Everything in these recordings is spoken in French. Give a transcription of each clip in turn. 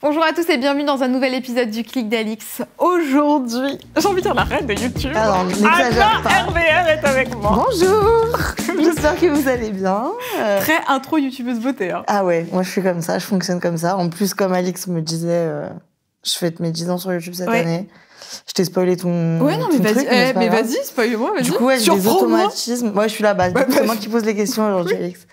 Bonjour à tous et bienvenue dans un nouvel épisode du Clic d'Alix. Aujourd'hui, j'ai envie de dire la reine de YouTube. Alors, n'exagère est avec moi. Bonjour J'espère que vous allez bien. Euh, Très intro youtubeuse beauté. Hein. Ah ouais, moi je suis comme ça, je fonctionne comme ça. En plus, comme Alix me disait, euh, je fête mes 10 ans sur YouTube cette année. Je t'ai spoilé ton. Ouais, non, mais vas-y, mais eh, vas-y, spoil-moi, vas-y. Du coup, ouais, des automatismes. Moi, je suis là-bas, c'est bah moi qui pose les questions aujourd'hui, Alix.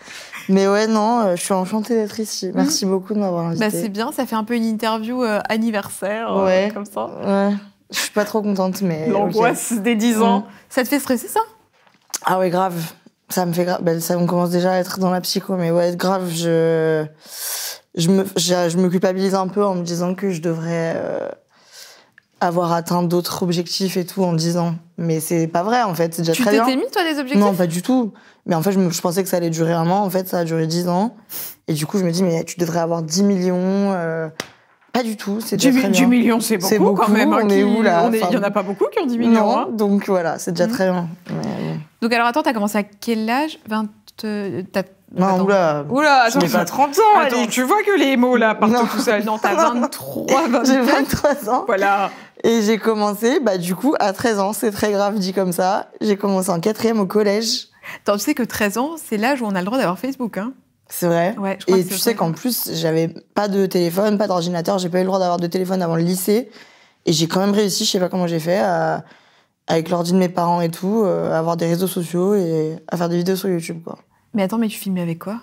Mais ouais, non, euh, je suis enchantée d'être ici. Mm. Merci beaucoup de m'avoir invitée. Bah, c'est bien, ça fait un peu une interview euh, anniversaire, euh, ouais. comme ça. Ouais. Je suis pas trop contente, mais. L'angoisse des 10 ans. Mm. Ça te fait stresser, ça Ah ouais, grave. Ça me fait grave. Ben, ça, me commence déjà à être dans la psycho, mais ouais, grave, je. Je me, je, me culpabilise un peu en me disant que je devrais. avoir atteint d'autres objectifs et tout en 10 ans. Mais c'est pas vrai, en fait. C'est déjà très bien. Tu t'étais mis, toi, des objectifs Non, pas du tout. Mais en fait, je, je, pensais que ça allait durer un an. En fait, ça a duré 10 ans. Et du coup, je me dis, mais tu devrais avoir 10 millions. Euh, pas du tout. C'est 10, très 10 millions, c'est beaucoup, quand même. Hein, qui, où là Il n'y en a pas beaucoup qui ont 10 millions. Hein. Donc voilà, c'est déjà mm. très bien. Mais, euh, Donc alors attends, t'as commencé à quel âge 20. Euh, t'as non, attends. oula. Oula, attends. pas 30 ans. Attends, tu vois que les mots là partent non. tout ça. Non, t'as 23, 24. J'ai 23 ans. Voilà. Et j'ai commencé, bah, du coup, à 13 ans, c'est très grave dit comme ça. J'ai commencé en quatrième au collège tu sais que 13 ans, c'est l'âge où on a le droit d'avoir Facebook. Hein c'est vrai. je et tu sais qu'en plus, j'avais pas de téléphone, pas d'ordinateur, j'ai pas eu le droit d'avoir de téléphone avant le lycée. Et j'ai quand même réussi, je sais pas comment j'ai fait, avec l'ordi de mes parents et tout, à euh, avoir des réseaux sociaux et à faire des vidéos sur YouTube, quoi. Mais attends, mais tu filmais avec quoi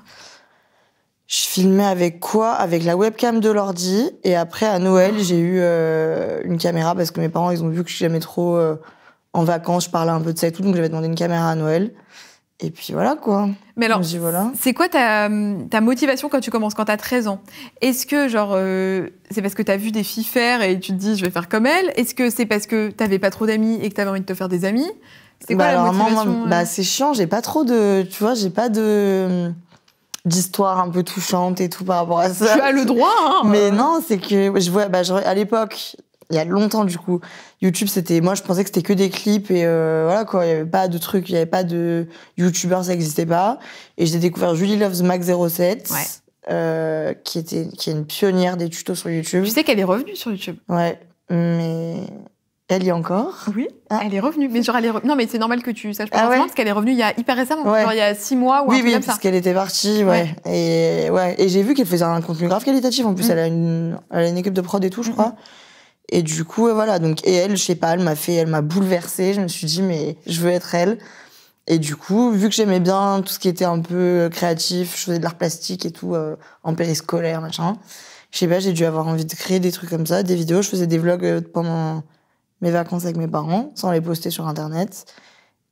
Je filmais avec quoi Avec la webcam de l'ordi. Et après, à Noël, j'ai eu euh, une caméra parce que mes parents, ils ont vu que je suis jamais trop euh, en vacances, je parlais un peu de ça et tout, donc j'avais demandé une caméra à Noël. Et puis voilà quoi. Mais alors, c'est quoi ta, ta, motivation quand tu commences, quand tu as 13 ans Est-ce que, genre, euh, c'est parce que tu as vu des filles faire et tu te dis je vais faire comme elles Est-ce que c'est parce que tu pas trop d'amis et que tu avais envie de te faire des amis C'est quoi bah, la motivation euh bah, C'est chiant, j'ai pas trop de. Tu vois, j'ai pas de d'histoire un peu touchante et tout par rapport à ça. Tu as le droit, hein Mais non, c'est que je vois, bah, à l'époque, il y a longtemps du coup. YouTube, c'était moi, je pensais que c'était que des clips et euh, voilà quoi. Il y avait pas de trucs, il y avait pas de YouTubeurs, ça n'existait pas. Et j'ai découvert Julie Loves Mac 07. Euh, qui était qui est une pionnière des tutos sur YouTube. Tu sais qu'elle est revenue sur YouTube. Ouais, mais elle y est encore Oui, ah. elle est revenue. Mais genre, elle est Non, mais c'est normal que tu saches pas ah parce qu'elle est revenue il y a hyper récemment, genre il y a six mois ou oui, Oui, oui, parce qu'elle était partie, ouais. Et, ouais. j'ai vu qu'elle faisait un contenu grave qualitatif. En plus, mm. elle, a une... équipe de prod et tout, je crois. Et du coup, voilà. Donc, et elle, je sais pas, elle m'a fait, elle m'a bouleversée. Je me suis dit, mais je veux être elle. Et du coup, vu que j'aimais bien tout ce qui était un peu euh, créatif, je faisais de l'art plastique et tout, euh, en périscolaire, machin. Je sais pas, j'ai dû avoir envie de créer des trucs comme ça, des vidéos. Je faisais des vlogs euh, pendant mes vacances avec mes parents, sans les poster sur Internet.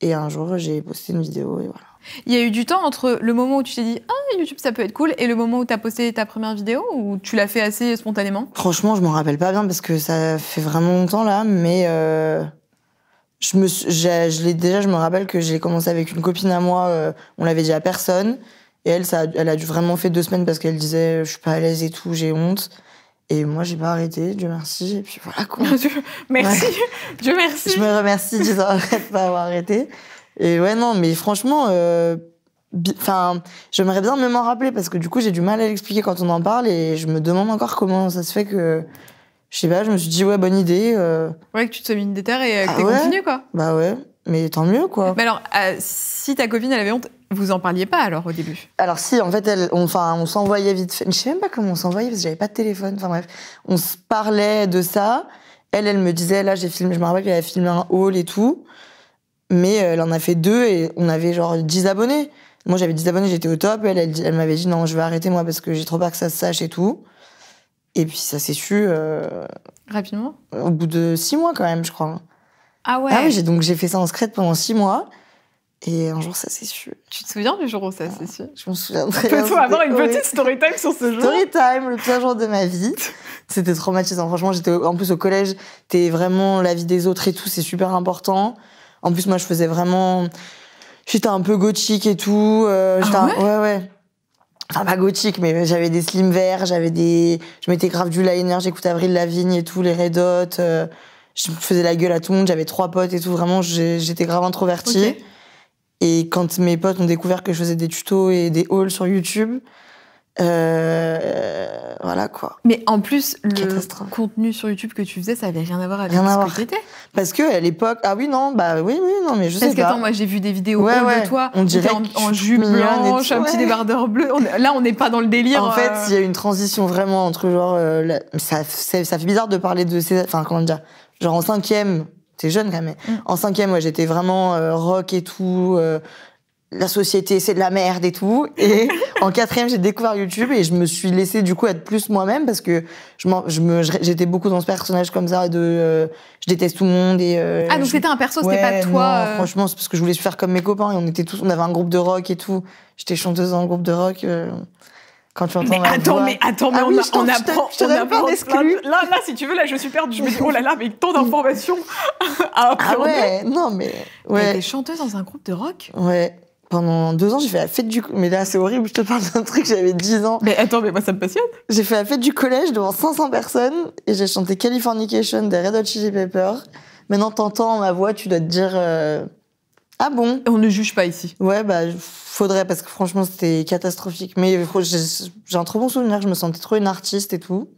Et un jour, j'ai posté une vidéo et voilà. Il y a eu du temps entre le moment où tu t'es dit Ah, YouTube, ça peut être cool, et le moment où tu as posté ta première vidéo, ou tu l'as fait assez spontanément Franchement, je m'en rappelle pas bien parce que ça fait vraiment longtemps là, mais. Euh, je me, je déjà, je me rappelle que j'ai commencé avec une copine à moi, euh, on l'avait dit à personne. Et elle, elle a dû vraiment fait deux semaines parce qu'elle disait Je suis pas à l'aise et tout, j'ai honte. Et moi, j'ai pas arrêté, Dieu merci. Et puis voilà quoi. merci, Dieu merci. Je me remercie de pas avoir arrêté. Et ouais, non, mais franchement, euh, enfin, j'aimerais bien même en rappeler parce que du coup, j'ai du mal à l'expliquer quand on en parle et je me demande encore comment ça se fait que. Je sais pas, je me suis dit, ouais, bonne idée. Euh. Ouais, que tu te sois mis une déterre et euh, que ah, continué, quoi. Bah ouais, mais tant mieux, quoi. Mais alors, si ta copine, elle avait honte, vous en parliez pas alors au début Alors si, en fait, elle, on, enfin, on s'envoyait vite fait. Je sais même pas comment on s'envoyait parce que j'avais pas de téléphone. Enfin bref, on se parlait de ça. Elle, elle me disait, là, j'ai filmé, je me rappelle qu'elle a filmé un hall et tout. Mais elle en a fait deux et on avait genre 10 abonnés. Moi, j'avais 10 abonnés, j'étais au top. Elle, elle, m'avait dit non, je vais arrêter moi parce que j'ai trop peur que ça se sache et tout. Et puis ça s'est su. Euh, Rapidement Au bout de 6 mois quand même, je crois. Ah ouais ah donc j'ai fait ça en secret pendant 6 mois. Et un jour, ça s'est su. Tu te souviens du jour où ça s'est ah, su Je m'en souviendrai. Peut-on avoir une petite story time sur ce jour Story time, le pire jour de ma vie. C'était traumatisant. Franchement, j'étais en plus au collège. T'es vraiment la vie des autres et tout, c'est super important. En plus, moi, je faisais vraiment. J'étais un peu gothique et tout. Euh, ah ouais, ouais, Enfin, pas gothique, mais j'avais des slims verts, j'avais des. Je mettais grave du liner, j'écoutais Avril Lavigne et tout, les Red Hot. Euh, je faisais la gueule à tout le monde, j'avais trois potes et tout. Vraiment, j'étais grave introvertie. Et quand mes potes ont découvert que je faisais des tutos et des hauls sur YouTube, euh, voilà quoi. Mais en plus, le contenu sur YouTube que tu faisais, ça avait rien à voir avec ce à tu étais. Parce que à l'époque, ah oui non, bah oui oui non mais je sais pas. Parce que moi j'ai vu des vidéos ouais, toi, on dirait en, en jupe blanche, un petit débardeur bleu. là on n'est pas dans le délire. En fait, euh. il y a une transition vraiment entre genre, euh, ça, ça fait bizarre de parler de ces, enfin comment dire, genre en cinquième, t'es jeune quand même. Mais mm. En cinquième, moi, j'étais vraiment rock et tout la société, c'est de la merde et tout. Et en quatrième, j'ai découvert YouTube et je me suis laissée du coup être plus moi-même parce que je, je j'étais beaucoup dans ce personnage comme ça de euh, je déteste tout le monde et. Euh, ah donc c'était un perso, c'était pas toi. Euh franchement, c'est parce que je voulais faire comme mes copains et on était tous, on avait un groupe de rock et tout. J'étais chanteuse dans un groupe de rock. quand tu entends attends, mais attends, mais ah on, on, apprend, on apprend là, là, si tu veux, là, je suis perdue. Je me dis, oh là là, avec tant d'informations Ah, ah ouais, non, mais... Ouais. chanteuse dans un groupe de rock Ouais pendant deux ans, j'ai fait la fête du. Mais là, c'est horrible, je te parle d'un truc, j'avais dix ans. Mais attends, mais moi, ça me passionne. J'ai fait la fête du collège devant 500 personnes et j'ai chanté Californication des Red Hot Chili Peppers. Maintenant, t'entends ma voix, tu dois te dire. Euh, ah bon On ne juge pas ici. Ouais, bah, faudrait, parce que franchement, c'était catastrophique. Mais j'ai un trop bon souvenir, je me sentais trop une artiste et tout.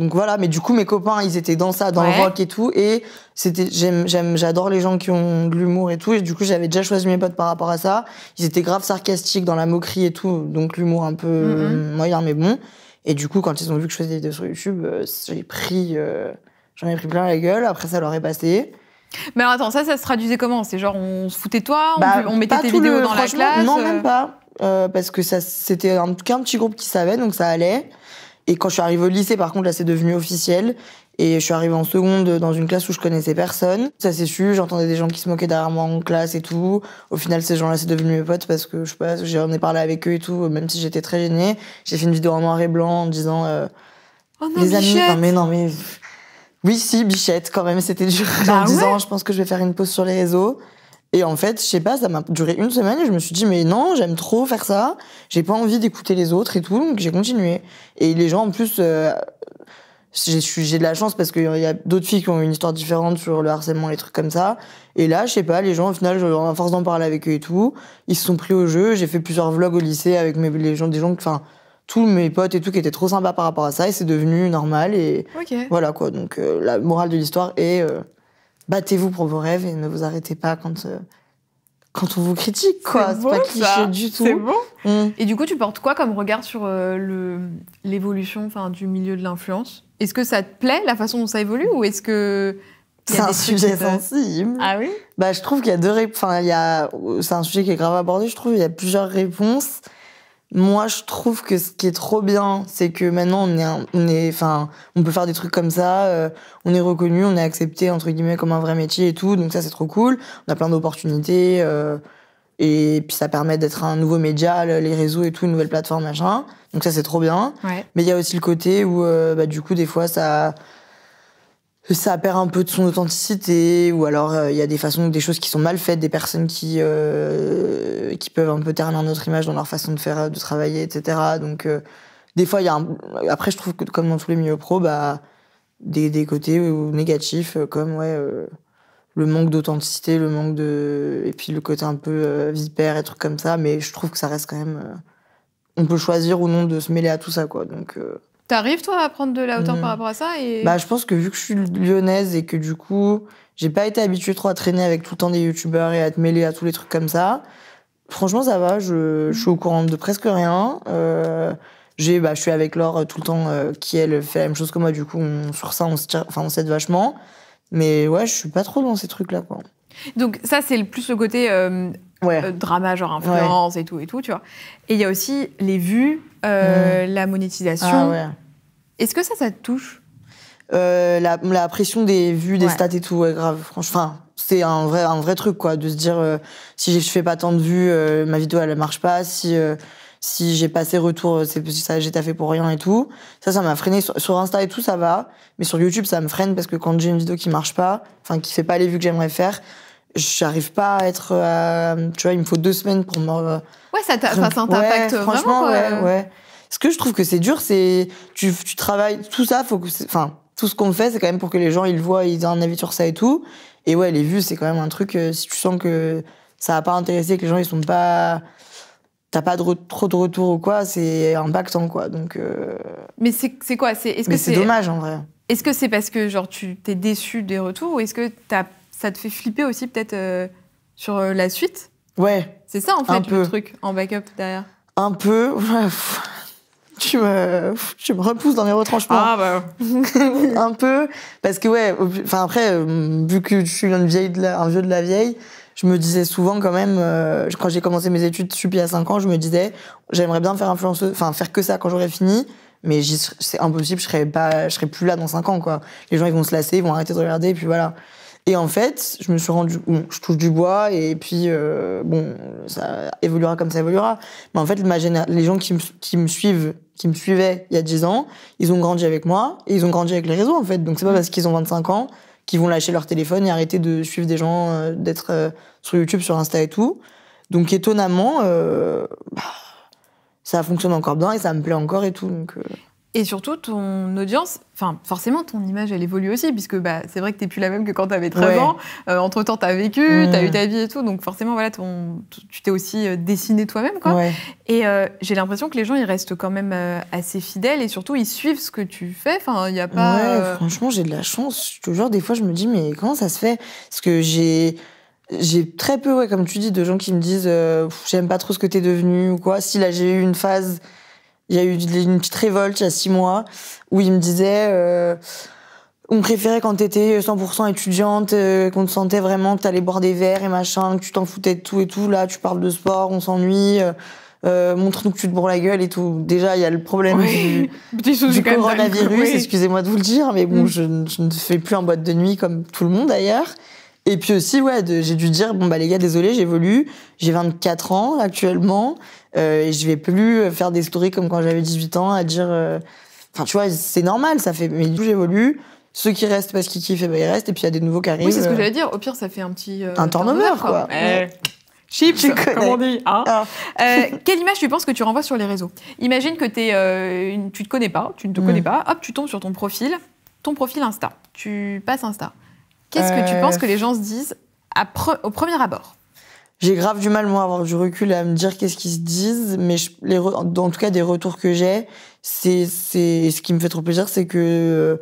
Donc voilà, mais du coup mes copains, ils étaient dans ça, dans le rock et tout, et c'était j'aime j'aime j'adore les gens qui ont de l'humour et tout, et du coup j'avais déjà choisi mes potes par rapport à ça. Ils étaient grave sarcastiques dans la moquerie et tout, donc l'humour un peu mm-hmm. moyen mais bon. Et du coup quand ils ont vu que je faisais des vidéos sur YouTube, euh, j'ai pris euh, j'en ai pris plein la gueule. Après ça leur est passé. Mais alors, attends, ça, ça se traduisait comment C'est genre, on se foutait de toi, on, bah, mettait tes vidéos dans la classe Non, euh? même pas. parce que ça, c'était qu'un petit groupe qui savait, donc ça allait. Et quand je suis arrivée au lycée, par contre, là, c'est devenu officiel. Et je suis arrivée en seconde dans une classe où je connaissais personne. Ça s'est su, j'entendais des gens qui se moquaient derrière moi en classe et tout. Au final, ces gens-là, c'est devenu mes potes parce que je sais pas, j'en ai parlé avec eux et tout, même si j'étais très gênée. J'ai fait une vidéo en noir et blanc en disant euh, oh non, les amis. Non mais non mais oui si Bichette quand même, c'était dur. Bah en disant je pense que je vais faire une pause sur les réseaux. Et en fait, je sais pas, ça m'a duré une semaine et je me suis dit, mais non, j'aime trop faire ça, j'ai pas envie d'écouter les autres et tout, donc j'ai continué. Et les gens, en plus, euh, j'ai de la chance parce qu'il y a d'autres filles qui ont une histoire différente sur le harcèlement, les trucs comme ça. Et là, je sais pas, les gens, au final, à force d'en parler avec eux et tout, ils se sont pris au jeu. J'ai fait plusieurs vlogs au lycée avec mes, les gens, des gens, enfin, tous mes potes et tout qui étaient trop sympas par rapport à ça et c'est devenu normal et voilà quoi donc euh, la morale de l'histoire est euh, battez-vous pour vos rêves et ne vous arrêtez pas quand euh, quand on vous critique quoi. C'est pas cliché du tout. C'est bon. Hum. Et du coup, tu portes quoi comme regard sur euh, le l'évolution, enfin, du milieu de l'influence Est-ce que ça te plaît la façon dont ça évolue ou est-ce que c'est un sujet sensible. Ah oui. Bah, je trouve qu'il y a deux réponses. Enfin, il y a, c'est un sujet qui est grave abordé. Je trouve il y a plusieurs réponses. Moi, je trouve que ce qui est trop bien, c'est que maintenant on est, on est, enfin, on peut faire des trucs comme ça. Euh, on est reconnu, on est accepté entre guillemets comme un vrai métier et tout. Donc ça, c'est trop cool. On a plein d'opportunités euh, et puis ça permet d'être un nouveau média, les réseaux et tout, une nouvelle plateforme, machin. Donc ça, c'est trop bien. Mais il y a aussi le côté où, euh, bah, du coup, des fois, ça ça perd un peu de son authenticité ou alors euh, il y a des façons des choses qui sont mal faites des personnes qui euh, qui peuvent un peu ternir notre image dans leur façon de faire euh, de travailler etc donc des fois il y a après je trouve que comme dans tous les milieux pro bah des, des côtés négatifs comme ouais le manque d'authenticité le manque de et puis le côté un peu vipère et trucs comme ça mais je trouve que ça reste quand même on peut choisir ou non de se mêler à tout ça quoi donc T'arrives, toi, à prendre de la hauteur par mm. rapport à ça et... Bah, je pense que vu que je suis lyonnaise et que du coup, j'ai pas été habituée trop à traîner avec tout le temps des youtubeurs et à te mêler à tous les trucs comme ça. Franchement, ça va, je, suis au courant de presque rien. Euh, j'ai, bah, je suis avec Laure euh, tout le temps, euh, qui elle fait la même chose que moi, du coup, on, sur ça, on s'aide enfin, vachement. Mais ouais, je suis pas trop dans ces trucs-là, quoi. Donc, ça, c'est le plus le côté. drama, genre influence et tout, et tout, tu vois. Et il y a aussi les vues, mm. la monétisation, ah, ouais. Est-ce que ça, ça te touche euh, la, pression des vues, des stats et tout, grave. Franchement, c'est un vrai, un vrai truc, quoi, de se dire euh, si je fais pas tant de vues, euh, ma vidéo elle marche pas. Si si j'ai pas ces retours, c'est ça, j'ai taffé pour rien et tout. Ça, ça m'a freiné sur, Insta et tout, ça va. Mais sur YouTube, ça me freine parce que quand j'ai une vidéo qui marche pas, enfin qui fait pas les vues que j'aimerais faire, j'arrive pas à être, tu vois, il me faut deux semaines pour me. ouais, ça, t'impacte vraiment. Franchement, ouais, ouais. Ce que je trouve que c'est dur, c'est tu, tu travailles tout ça, faut que, enfin tout ce qu'on fait, c'est quand même pour que les gens ils le voient, ils aient un avis sur ça et tout. Et ouais, les vues, c'est quand même un truc. Euh, si tu sens que ça a pas intéressé, que les gens ils sont pas t'as pas de trop de retour ou quoi, c'est impactant quoi. Donc. Euh, mais c'est quoi C'est est -ce c'est dommage en vrai. Est-ce que c'est parce que genre tu t'es déçu des retours ou est-ce que ça te fait flipper aussi peut-être euh, sur la suite Ouais. C'est ça en fait le truc en backup derrière. Un peu. tu me, tu me repousses dans mes retranchements. Ah bah. un peu. Parce que, ouais, enfin après, euh, vu que je suis une vieille de un vieux de la vieille, je me disais souvent quand même, euh, quand j'ai commencé mes études sup à y 5 ans, je me disais, j'aimerais bien faire influenceuse, enfin faire que ça quand j'aurais fini, mais c'est impossible, je serais, pas, je serais plus là dans 5 ans, quoi. Les gens, ils vont se lasser, ils vont arrêter de regarder, et puis voilà. Et en fait, je me suis rendu, bon, je touche du bois et puis euh, bon, ça évoluera comme ça évoluera. Mais en fait, ma les gens qui me, suivent, qui me suivaient il y a 10 ans, ils ont grandi avec moi et ils ont grandi avec les réseaux en fait. Donc c'est pas mmh. parce qu'ils ont 25 ans qu'ils vont lâcher leur téléphone et arrêter de suivre des gens, euh, d'être euh, sur YouTube, sur Insta et tout. Donc étonnamment, bah, ça fonctionne encore bien et ça me plaît encore et tout. Donc, et surtout, ton audience, enfin, forcément, ton image, elle évolue aussi, puisque bah, c'est vrai que tu t'es plus la même que quand t'avais 13 ans. Euh, entre temps, tu as vécu, tu as mm. eu ta vie et tout. Donc, forcément, voilà, ton, tu t'es aussi euh, dessiné toi-même, quoi. Et euh, j'ai l'impression que les gens, ils restent quand même assez fidèles et surtout, ils suivent ce que tu fais. Enfin, il a pas. Ouais, franchement, j'ai de la chance. toujours. des fois, je me dis, mais comment ça se fait Parce que j'ai j'ai très peu, comme tu dis, de gens qui me disent j'aime pas trop ce que t'es devenu ou quoi. Si là j'ai eu une phase il y a eu une petite révolte il y a six mois où il me disait euh, on préférait quand t'étais 100% euh, étudiante, euh, qu'on te sentait vraiment que t'allais boire des verres et machin, que tu t'en foutais de tout et tout. Là, tu parles de sport, on s'ennuie. montre-nous que tu te bourres la gueule et tout. Déjà, il y a le problème du, coronavirus, excusez-moi de vous le dire, mais bon, mm. je, je ne fais plus en boîte de nuit comme tout le monde d'ailleurs. Et puis aussi, ouais, j'ai dû dire, bon, bah les gars, désolé, j'évolue, j'ai 24 ans actuellement, euh, et je vais plus euh, faire des stories comme quand j'avais 18 ans, à dire... Euh, enfin, tu vois, c'est normal, ça fait... Mais du coup, j'évolue, ceux qui restent parce qu'ils kiffent, eh ben, ils restent, et puis il y a des nouveaux qui Oui, c'est ce que j'allais dire. Au pire, ça fait un petit. un turnover, quoi. Eh, Chip tu chips, comme on dit. Hein. Ah. quelle image tu penses que tu renvoies sur les réseaux Imagine que es, tu te connais pas, tu ne te hmm. connais pas, hop, tu tombes sur ton profil, ton profil Insta. Tu passes Insta. Qu'est-ce que tu penses que les euh, gens se disent au premier abord j'ai grave du mal moi à avoir du recul à me dire qu'est-ce qu'ils se disent mais les en tout cas des retours que j'ai c'est c'est ce qui me fait trop plaisir c'est que euh,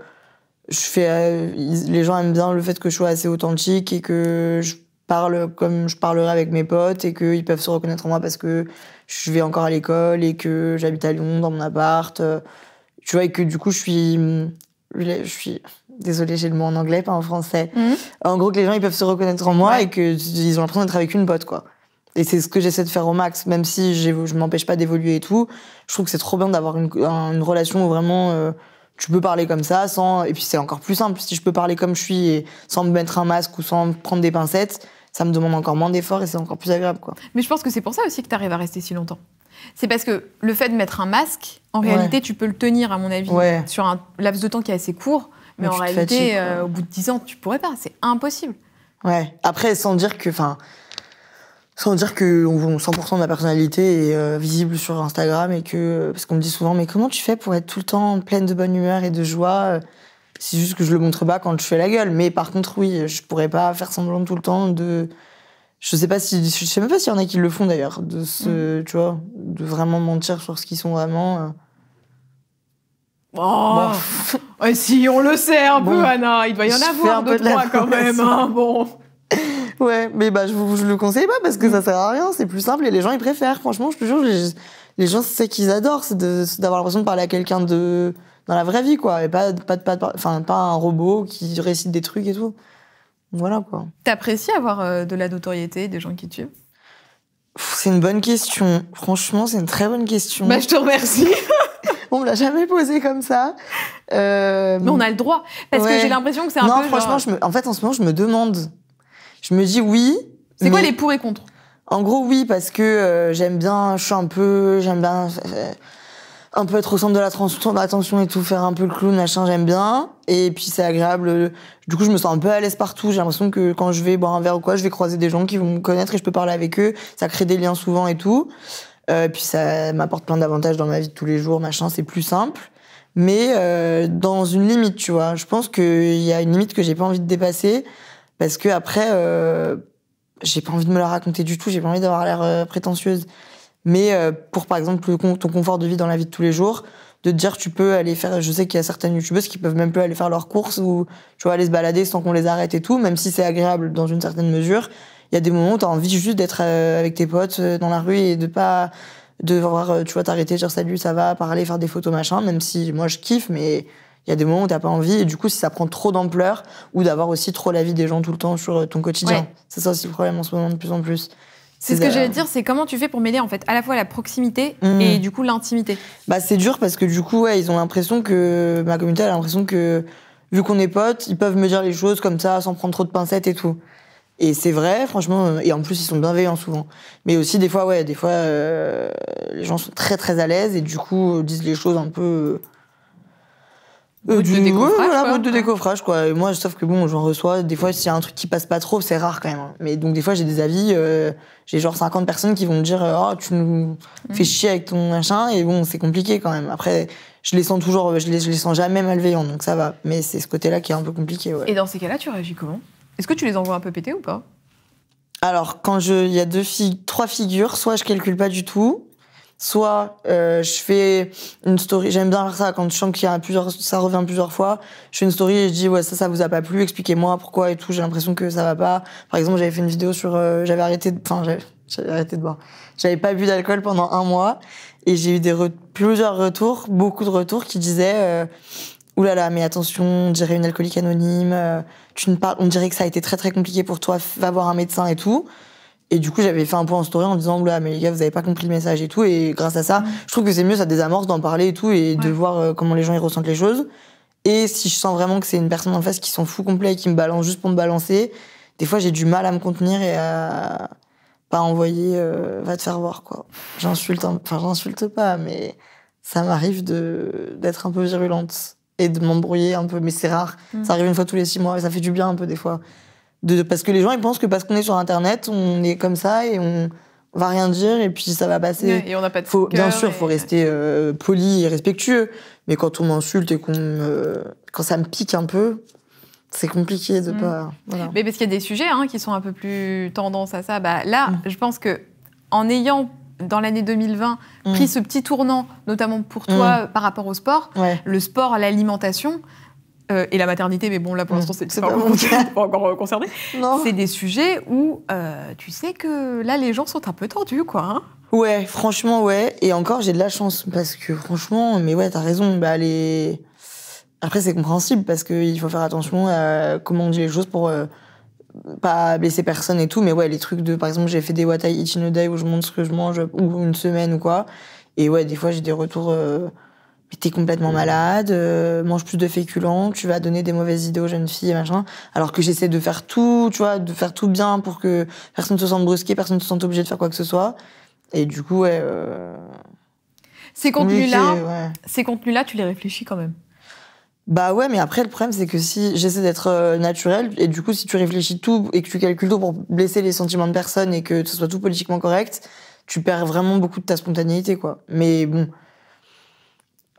je fais euh, les gens aiment bien le fait que je sois assez authentique et que je parle comme je parlerai avec mes potes et qu'ils peuvent se reconnaître en moi parce que je vais encore à l'école et que j'habite à Lyon dans mon appart tu vois et que du coup je suis je suis désolée, j'ai le mot en anglais, pas en français. Mhm. En gros, que les gens ils peuvent se reconnaître en moi et et qu'ils ont l'impression d'être avec une pote, quoi. Et c'est ce que j'essaie de faire au max, même si je m'empêche pas d'évoluer et tout. Je trouve que c'est trop bien d'avoir une, relation où vraiment euh, tu peux parler comme ça, sans. Et puis c'est encore plus simple si je peux parler comme je suis et sans me mettre un masque ou sans prendre des pincettes. Ça me demande encore moins d'efforts et c'est encore plus agréable, quoi. Mais je pense que c'est pour ça aussi que tu arrives à rester si longtemps. C'est parce que le fait de mettre un masque, en réalité, tu peux le tenir, à mon avis, sur un laps de temps qui est assez court mais, en réalité, euh, au bout de 10 ans, tu pourrais pas. C'est impossible. Ouais. Après, sans dire que, enfin, sans dire que 100% de ma personnalité est euh, visible sur Instagram et que, euh, parce qu'on me dit souvent, mais comment tu fais pour être tout le temps pleine de bonne humeur et de joie C'est juste que je le montre pas quand je fais la gueule. Mais par contre, oui, je pourrais pas faire semblant tout le temps de. Je sais pas si, sais même pas s'il y en a qui le font d'ailleurs, de mm. tu vois, de vraiment mentir sur ce qu'ils sont vraiment. Oh. Ah, si, on le sait un peu, Anna. Il doit y en avoir deux, de quand même. Hein, bon. Ouais, mais bah, je, ne le conseille pas parce que ça sert à rien. C'est plus simple et les gens, ils préfèrent. Franchement, je te jure, les, gens, c'est qu'ils adorent. C'est d'avoir l'impression de parler à quelqu'un de dans la vraie vie, quoi. Et pas, pas, pas, pas, pas un robot qui récite des trucs et tout. Voilà, quoi. T'apprécies avoir euh, de la notoriété, des gens qui tuent C'est une bonne question. Franchement, c'est une très bonne question. Bah, je te remercie. on me l'a jamais posé comme ça. Euh, mais on a le droit. Parce que j'ai l'impression que c'est un peu. Non, franchement, en fait, en ce moment, je me demande. Je me dis oui. C'est quoi les pour et contre En gros, oui, parce que euh, j'aime bien. Je suis un peu. J'aime bien. Euh, un peu être au centre de la transition attention et tout, faire un peu le clown, machin, j'aime bien. Et puis c'est agréable. Du coup, je me sens un peu à l'aise partout. J'ai l'impression que quand je vais boire un verre ou quoi, je vais croiser des gens qui vont me connaître et je peux parler avec eux. Ça crée des liens souvent et tout. Euh, puis ça m'apporte plein d'avantages dans ma vie de tous les jours, machin, c'est plus simple. Mais euh, dans une limite, tu vois. Je pense qu'il y a une limite que j'ai pas envie de dépasser parce que après, euh, j'ai pas envie de me la raconter du tout, j'ai pas envie d'avoir l'air euh, prétentieuse. Mais euh, pour par exemple ton confort de vie dans la vie de tous les jours, de te dire tu peux aller faire, je sais qu'il y a certaines youtubeuses qui peuvent même plus aller faire leurs courses ou tu vois aller se balader sans qu'on les arrête et tout, même si c'est agréable dans une certaine mesure il y a des moments où t'as envie juste d'être euh, avec tes potes euh, dans la rue et de pas devoir, euh, tu vois, t'arrêter, dire salut, ça va, parler, faire des photos, machin, même si moi je kiffe, mais il y a des moments où t'as pas envie, et du coup, si ça prend trop d'ampleur, ou d'avoir aussi trop la vie des gens tout le temps sur ton quotidien. C'est ça aussi le problème en ce moment de plus en plus. C'est ce que j'allais dire, c'est comment tu fais pour mêler en fait à la fois la proximité mmh. et du coup l'intimité. Bah c'est dur parce que du coup ouais, ils ont l'impression que ma communauté a l'impression que vu qu'on est potes, ils peuvent me dire les choses comme ça sans prendre trop de pincettes et tout. Et c'est vrai, franchement, euh, et en plus ils sont bienveillants souvent. Mais aussi des fois, ouais, des fois, euh, les gens sont très très à l'aise et du coup euh, disent les choses un peu. Euh, de décoffrage, de quoi. moi, sauf que bon, j'en reçois. Des fois, s'il y a un truc qui passe pas trop, c'est rare quand même. Hein. Mais donc des fois, j'ai des avis. j'ai genre 50 personnes qui vont me dire, oh, tu nous mm. fais chier avec ton machin. Et bon, c'est compliqué quand même. Après, je les sens toujours, je les, je les sens jamais malveillants, donc ça va. Mais c'est ce côté-là qui est un peu compliqué. Ouais. Et dans ces cas-là, tu réagis comment est-ce que tu les envoies un peu péter ou pas Alors, quand je, il y a deux filles, trois figures, soit je calcule pas du tout, soit euh, je fais une story, j'aime bien faire ça quand je sens qu'il y a plusieurs, ça revient plusieurs fois, je fais une story et je dis ouais ça ça vous a pas plu, expliquez-moi pourquoi et tout, j'ai l'impression que ça va pas. Par exemple j'avais fait une vidéo sur, euh, j'avais arrêté, enfin j'avais arrêté de boire, j'avais pas bu d'alcool pendant un mois et j'ai eu des plusieurs retours, beaucoup de retours qui disaient euh, « Ouh là là, mais attention, on dirait une alcoolique anonyme, euh, tu ne parles, on dirait que ça a été très très compliqué pour toi, va voir un médecin et tout. Et du coup, j'avais fait un point en story en disant, là, mais les gars, vous avez pas compris le message et tout. Et grâce à ça, mm. je trouve que c'est mieux, ça désamorce d'en parler et tout, et de voir euh, comment les gens y ressentent les choses. Et si je sens vraiment que c'est une personne en face qui s'en fout complet et qui me balance juste pour me balancer, des fois, j'ai du mal à me contenir et à pas envoyer, euh, va te faire voir, quoi. J'insulte, enfin, j'insulte pas, mais ça m'arrive de, d'être un peu virulente et de m'embrouiller un peu, mais c'est rare. Mm. Ça arrive une fois tous les six mois et ça fait du bien un peu des fois. De, parce que les gens, ils pensent que parce qu'on est sur Internet, on est comme ça et on va rien dire et puis ça va passer. et on n'a pas de faut, Bien sûr, il faut rester euh, poli et respectueux, mais quand on m'insulte et qu'on quand ça me pique un peu, c'est compliqué de mm. pas. Mais parce qu'il y a des sujets hein, qui sont un peu plus tendance à ça. Bah, là, mm. je pense que en ayant dans l'année 2020, mm. pris ce petit tournant, notamment pour toi, mm. par rapport au sport, le sport, l'alimentation, euh, et la maternité, mais bon, là pour mm. l'instant, c'est pas, encore euh, concerné. C'est des sujets où euh, tu sais que là, les gens sont un peu tendus, quoi. Hein. ouais, franchement, ouais. Et encore, j'ai de la chance parce que franchement, mais ouais, t'as raison. Bah, les... Après, c'est compréhensible parce qu'il faut faire attention à comment on dit les choses pour pas blesser personne et tout, mais ouais, les trucs de, par exemple, j'ai fait des Watai day où je montre ce que je mange, ou une semaine ou quoi. Et ouais, des fois, j'ai des retours, euh, mais t'es complètement malade, euh, mange plus de féculents, tu vas donner des mauvaises idées aux jeunes filles et machin. Alors que j'essaie de faire tout, tu vois, de faire tout bien pour que personne ne se sente brusqué, personne ne se sente obligé de faire quoi que ce soit. Et du coup, ouais. Euh, ces contenus-là, ouais. ces contenus-là, tu les réfléchis quand même. Bah ouais, mais après, le problème, c'est que si j'essaie d'être euh, naturel, et du coup, si tu réfléchis tout et que tu calcules tout pour blesser les sentiments de personne et que ce soit tout politiquement correct, tu perds vraiment beaucoup de ta spontanéité, quoi. Mais bon,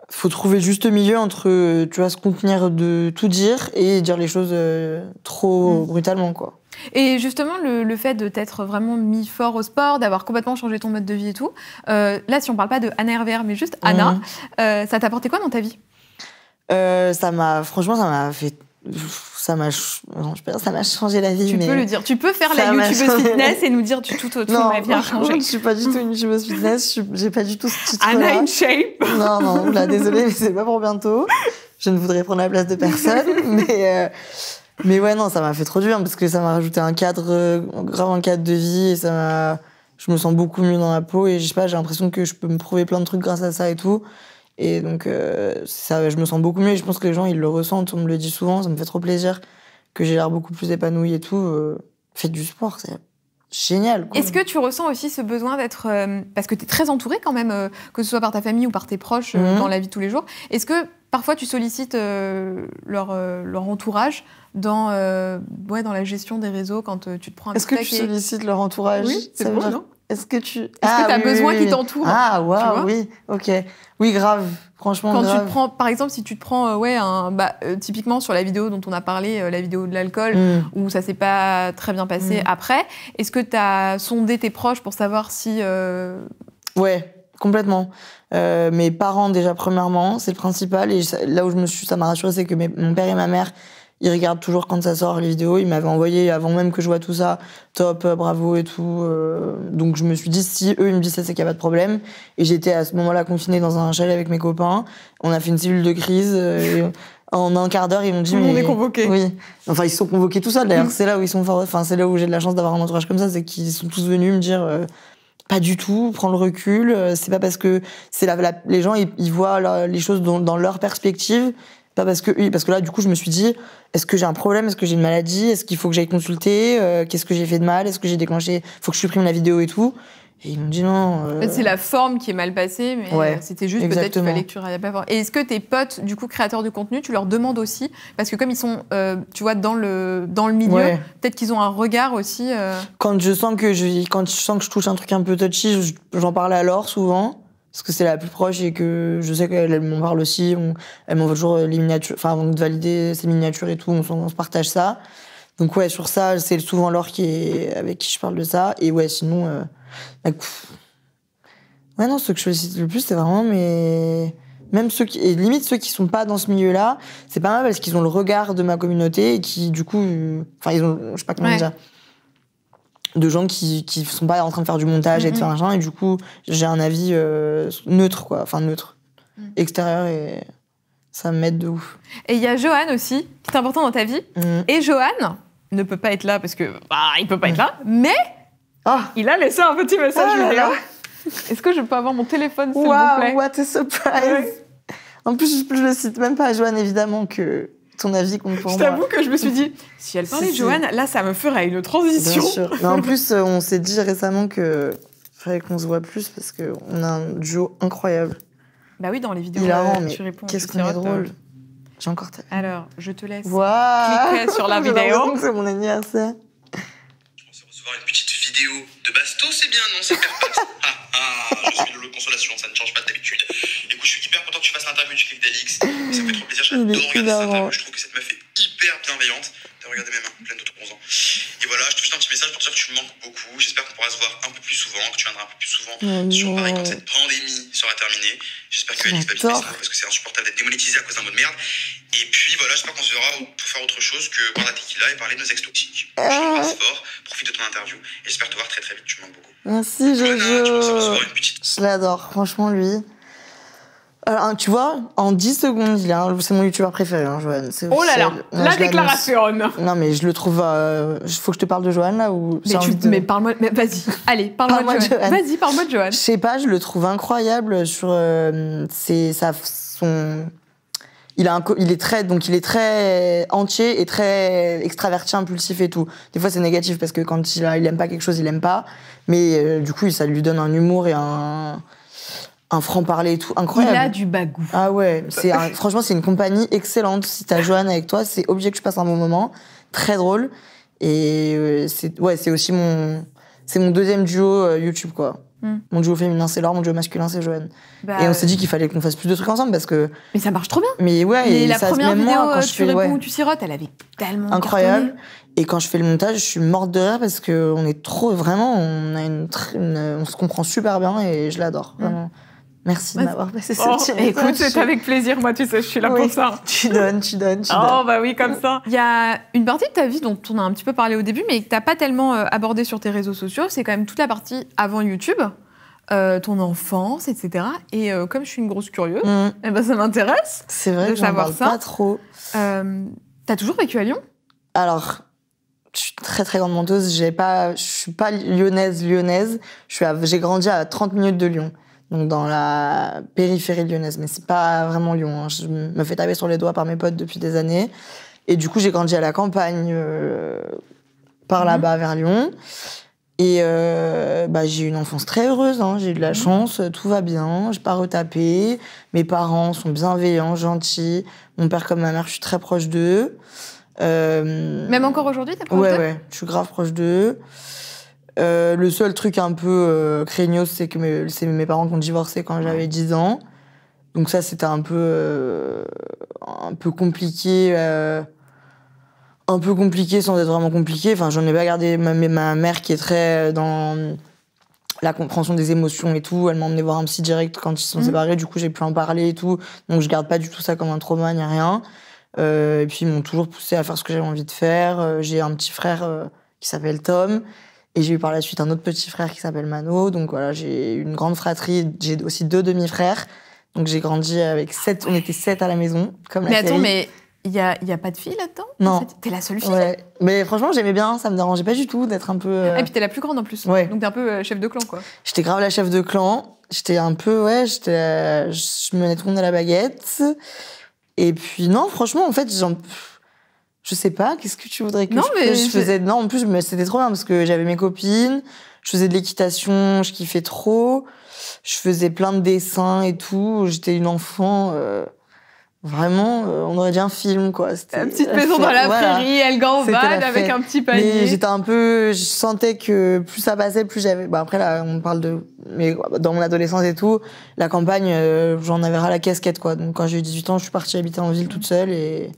faut trouver juste milieu entre, euh, tu vois, se contenir de tout dire et dire les choses euh, trop mm. brutalement, quoi. Et justement, le, fait de t'être vraiment mis fort au sport, d'avoir complètement changé ton mode de vie et tout, là, si on parle pas de Anna Hervère, mais juste Anna, mm. ça t'a apporté quoi dans ta vie euh, ça m'a, franchement, ça m'a fait ça m'a ça m'a changé la vie tu peux le dire tu peux faire la youtubeuse fitness et nous dire du tout autre non, ma je suis pas du tout une youtubeuse fitness j'ai pas du tout ce titre Anna in shape non non là désolée mais c'est pas pour bientôt je ne voudrais prendre la place de personne mais euh, mais ouais non ça m'a fait trop bien parce que ça m'a rajouté un cadre euh, grave un cadre de vie et ça m'a je me sens beaucoup mieux dans la peau et je sais pas j'ai l'impression que je peux me prouver plein de trucs grâce à ça et tout et donc, euh, je me sens beaucoup mieux. Je pense que les gens, ils le ressentent. On me le dit souvent. Ça me fait trop plaisir que j'ai l'air beaucoup plus épanouie et tout. Euh, faites du sport, c'est génial. Est-ce que tu ressens aussi ce besoin d'être. Euh, parce que tu es très entourée quand même, euh, que ce soit par ta famille ou par tes proches mhm. dans la vie de tous les jours. Est-ce que parfois tu sollicites leur, entourage dans, ouais, dans la gestion des réseaux quand tu te prends un Est-ce que tu sollicites leur entourage Oui, c'est bon, est-ce que tu ah as besoin oui, oui. t'entoure Ah waouh, oui, ok, oui grave, franchement. prends, par exemple, si tu te prends, euh, ouais, un, bah, euh, typiquement sur la vidéo dont on a parlé, euh, la vidéo de l'alcool, hmm. où ça s'est pas très bien passé. Hmm. Après, est-ce que tu as sondé tes proches pour savoir si Ouais, complètement. mes parents déjà premièrement, c'est le principal, et là où je me suis, ça m'a rassuré, c'est que mon père et ma mère il regarde toujours quand ça sort les vidéos. Ils m'avait envoyé avant même que je vois tout ça, top, euh, bravo et tout. Euh. donc je me suis dit, si eux ils me disent ça, c'est qu'il n'y a pas de problème. Et j'étais à ce moment-là confinée dans un chalet avec mes copains. On a fait une cellule de crise. Euh, en un quart d'heure, ils m'ont dit. Tout est convoqué. Oui. Enfin, ils sont convoqués tout ça. D'ailleurs, c'est là où ils sont Enfin, c'est là où j'ai de la chance d'avoir un entourage comme ça, c'est qu'ils sont tous venus me dire. pas du tout, prends le recul. C'est pas parce que c'est la, les gens ils, voient les choses dans leur perspective parce que parce que là, du coup, je me suis dit, est-ce que j'ai un problème, est-ce que j'ai une maladie, est-ce qu'il faut que j'aille consulter, euh, qu'est-ce que j'ai fait de mal, est-ce que j'ai déclenché, faut que je supprime la vidéo et tout. Et ils m'ont dit non. Euh, c'est la forme qui est mal passée, mais euh, c'était juste peut-être qu'il lecture que tu la Et est-ce que tes potes, du coup, créateurs de contenu, tu leur demandes aussi Parce que comme ils sont, tu vois, dans le, dans le milieu, peut-être qu'ils ont un regard aussi. Quand, je sens que je, quand je sens que je touche un truc un peu touchy, j'en parle alors souvent parce que c'est la plus proche et que je sais qu'elle m'en parle aussi. elle m'envoie toujours euh, les miniatures, enfin avant de valider ses miniatures et tout, on, se partage ça. Donc ouais, sur ça, c'est souvent l'or qui est, avec qui je parle de ça. Et ouais, sinon, euh, bah, ouais non, ce que je citer le plus, c'est vraiment mais même ceux qui, et limite ceux qui sont pas dans ce milieu-là, c'est pas mal parce qu'ils ont le regard de ma communauté et qui du coup, euh, enfin ils ont, je sais pas comment dire de gens qui qui sont pas en train de faire du montage et de faire un et du coup j'ai un avis euh, neutre quoi enfin neutre mm. extérieur et ça m'aide de ouf et il y a Johan aussi qui est important dans ta vie mm. et Johan ne peut pas être là parce que bah, il peut pas être mm. là mais ah. il a laissé un petit message oh est-ce que je peux avoir mon téléphone s'il vous plaît what a surprise en plus je, le cite même pas à Johan évidemment que ton avis compte pour je moi. Je t'avoue que je me suis dit, si elle parlait de Joanne, là, ça me ferait une transition. en plus, euh, on s'est dit récemment que fallait qu'on se voit plus parce qu'on a un duo incroyable. Bah oui, dans les vidéos, là, euh, tu réponds. Qu'est-ce qu'on est drôle. Euh. J'ai encore ta... Alors, je te laisse wow cliquer sur la vidéo. C'est mon anniversaire. Je pensais recevoir une petite vidéo de Basto, c'est bien, non C'est ah, ah, je suis le consolation, ça ne change pas d'habitude super content que tu fasses l'interview du clip d'Alix. Ça me fait trop plaisir. J'adore regarder cette interview. Je trouve que cette meuf est hyper bienveillante. T'as regardé mes mains, pleines de 11 ans. Et voilà, je te fais un petit message pour te dire que tu me manques beaucoup. J'espère qu'on pourra se voir un peu plus souvent, que tu viendras un peu plus souvent sur Paris quand cette pandémie sera terminée. J'espère que Alix va bien, parce que c'est insupportable d'être démonétisé à cause d'un mot de merde. Et puis voilà, j'espère qu'on se verra pour faire autre chose que boire la tequila et parler de nos ex toxiques. Je te euh. fort, profite de ton interview et j'espère te voir très très vite. Tu me manques beaucoup. Merci, Jojo. Je l'adore, franchement, lui. Euh, tu vois, en 10 secondes, il a c'est mon youtubeur préféré, hein, Johan. Oh là là, la déclaration Non, mais je le trouve. Il euh, faut que je te parle de Johan là ou. Mais, parle-moi. vas-y, allez, parle-moi de Johan. Vas-y, parle-moi de Johan. Je sais pas, je le trouve incroyable sur euh, son. Il, a un, il est très donc il est très entier et très extraverti, impulsif et tout. Des fois c'est négatif parce que quand il, aime pas quelque chose, il aime pas. Mais du coup ça lui donne un humour et un, un franc-parler et tout, incroyable. Il a du bagou. Ah ouais, c'est franchement, c'est une compagnie excellente. Si t'as Joanne avec toi, c'est obligé que je passe un bon moment. Très drôle. Et euh, c'est ouais, c'est aussi mon, c'est mon deuxième duo euh, YouTube, quoi. Hmm. Mon duo féminin, c'est Laure, mon duo masculin, c'est Joanne. Bah et on s'est dit qu'il fallait qu'on fasse plus de trucs ensemble parce que. Mais ça marche trop bien. Mais ouais, et la première vidéo, euh, tu réponds, tu sirotes, elle avait tellement. Incroyable. Et quand je fais le montage, je suis morte de rire parce on est trop, vraiment, on, a une, on se comprend super bien et je l'adore, hmm. vraiment. Merci de m'avoir passé oh, Écoute, c'est avec plaisir. Moi, tu sais, je suis là pour ça. Tu donnes, tu donnes, tu donnes. Oh, bah oui, comme ça. Il y a une partie de ta vie dont on a un petit peu parlé au début, mais que tu n'as pas tellement euh, abordé sur tes réseaux sociaux. C'est quand même toute la partie avant YouTube. Euh, ton enfance, etc. Et euh, comme je suis une grosse curieuse, mm. eh ben, ça m'intéresse C'est vrai, de savoir ça. pas trop. Euh, T'as toujours vécu à Lyon Alors, je suis très très grande menteuse. J'ai pas, je suis pas lyonnaise lyonnaise. Je suis, j'ai grandi à 30 minutes de Lyon donc dans la périphérie lyonnaise, mais c'est pas vraiment Lyon. Hein. Je me fais taper sur les doigts par mes potes depuis des années. Et du coup, j'ai grandi à la campagne, euh, par mhm. là-bas, vers Lyon. Et euh, bah, j'ai eu une enfance très heureuse, hein. j'ai eu de la mhm. chance, tout va bien, j'ai pas retapé. Mes parents sont bienveillants, gentils. Mon père comme ma mère, je suis très proche d'eux. Euh, Même encore aujourd'hui, t'es proche ouais, Ouais, je suis grave proche d'eux. Euh, le seul truc un peu euh, craignos, c'est que mes, c'est mes parents qui ont divorcé quand j'avais 10 ans. Donc ça, c'était un peu, euh, un peu compliqué. un peu compliqué sans être vraiment compliqué. Enfin, j'en ai pas gardé. Ma, ma mère qui est très dans la compréhension des émotions et tout, elle m'a emmené voir un psy direct quand ils se sont mmh. séparés. Du coup, j'ai pu en parler et tout. Donc je garde pas du tout ça comme un trauma ni rien. et puis ils m'ont toujours poussé à faire ce que j'avais envie de faire. j'ai un petit frère qui s'appelle Tom et j'ai eu par la suite un autre petit frère qui s'appelle Mano. Donc voilà, j'ai une grande fratrie. J'ai aussi deux demi-frères. Donc j'ai grandi avec sept. On était sept à la maison. Comme mais attends, mais il n'y a, y a pas de fille là-dedans Non. T'es la seule fille ouais. Mais franchement, j'aimais bien, ça me dérangeait pas du tout d'être un peu. Euh ah, et puis t'es la plus grande en plus. Ouais. Donc t'es un peu euh, chef de clan, quoi. J'étais grave la chef de clan. J'étais un peu, ouais, j'étais. Euh, je me mettais à la baguette. Et puis, non, franchement, en fait, j'en je sais pas, qu'est-ce que tu voudrais que, je, mais je faisais Non, en plus, c'était trop bien parce que j'avais mes copines, je faisais de l'équitation, je kiffais trop, je faisais plein de dessins et tout. J'étais une enfant. Euh, vraiment, euh, on aurait dit un film, quoi. La petite maison dans la prairie, elle gambade avec un petit panier. J'étais un peu, je sentais que plus ça passait, plus j'avais. Bah après là, on parle de, mais dans mon adolescence et tout, la campagne, euh, j'en avais ras la casquette, quoi. Donc quand j'ai eu 18 ans, je suis partie habiter en ville toute seule et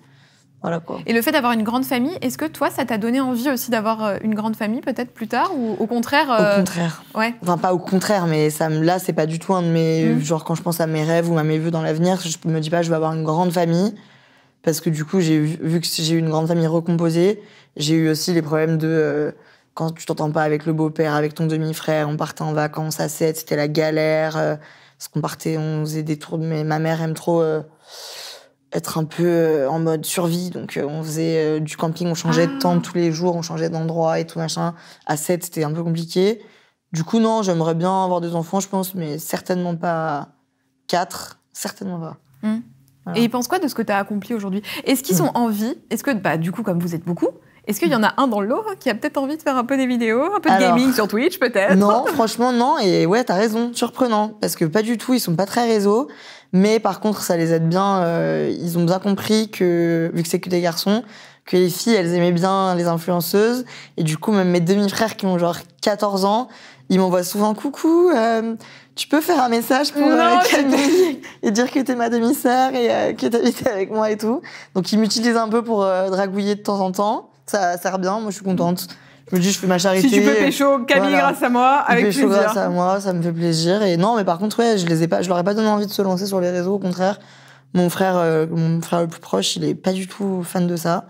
et le fait d'avoir une grande famille, est-ce que toi, ça t'a donné envie aussi d'avoir euh, une grande famille peut-être plus tard ou au contraire Au euh, contraire. Ouais. Enfin, pas au contraire, mais ça me, là, c'est pas du tout un de mes. Mmh. Genre, quand je pense à mes rêves ou à mes vœux dans l'avenir, je me dis pas, je vais avoir une grande famille. Parce que du coup, j'ai vu que j'ai eu une grande famille recomposée, j'ai eu aussi les problèmes de. Euh, quand tu t'entends pas avec le beau-père, avec ton demi-frère, on partait en vacances à 7, c'était la galère. Euh, parce qu'on partait, on faisait des tours, mais ma mère aime trop être un peu euh, en mode survie. Donc, euh, on faisait euh, du camping, on changeait de temps ah. tous les jours, on changeait d'endroit et tout machin. À 7, c'était un peu compliqué. Du coup, non, j'aimerais bien avoir des enfants, je pense, mais certainement pas quatre. Certainement pas. Hmm. Et ils pensent quoi de ce que tu as accompli aujourd'hui Est-ce qu'ils hmm. ont envie Est-ce que, bah, du coup, comme vous êtes beaucoup, est-ce qu'il y en a un dans le qui a peut-être envie de faire un peu des vidéos, un peu de gaming sur Twitch peut-être Non, franchement non. Et ouais, t'as raison, surprenant. Parce que pas du tout, ils sont pas très réseaux. Mais par contre, ça les aide bien. Euh, ils ont bien compris que, vu que c'est que des garçons, que les filles, elles aimaient bien les influenceuses. Et du coup, même mes demi-frères qui ont genre 14 ans, ils m'envoient souvent coucou. Euh, tu peux faire un message pour euh, Camille et dire que t'es ma demi-sœur et que t'habites avec moi et tout. Donc ils m'utilisent un peu pour dragouiller de temps en temps. Ça sert bien, moi je suis contente. Je me dis, je fais ma charité. Si tu peux pécho, Camille grâce à moi, avec pécho plaisir. grâce à moi, ça me fait plaisir. Et non, mais par contre, ouais, je les ai pas, je leur ai pas donné envie de se lancer sur les réseaux. Au contraire, mon frère, euh, mon frère le plus proche, il est pas du tout fan de ça.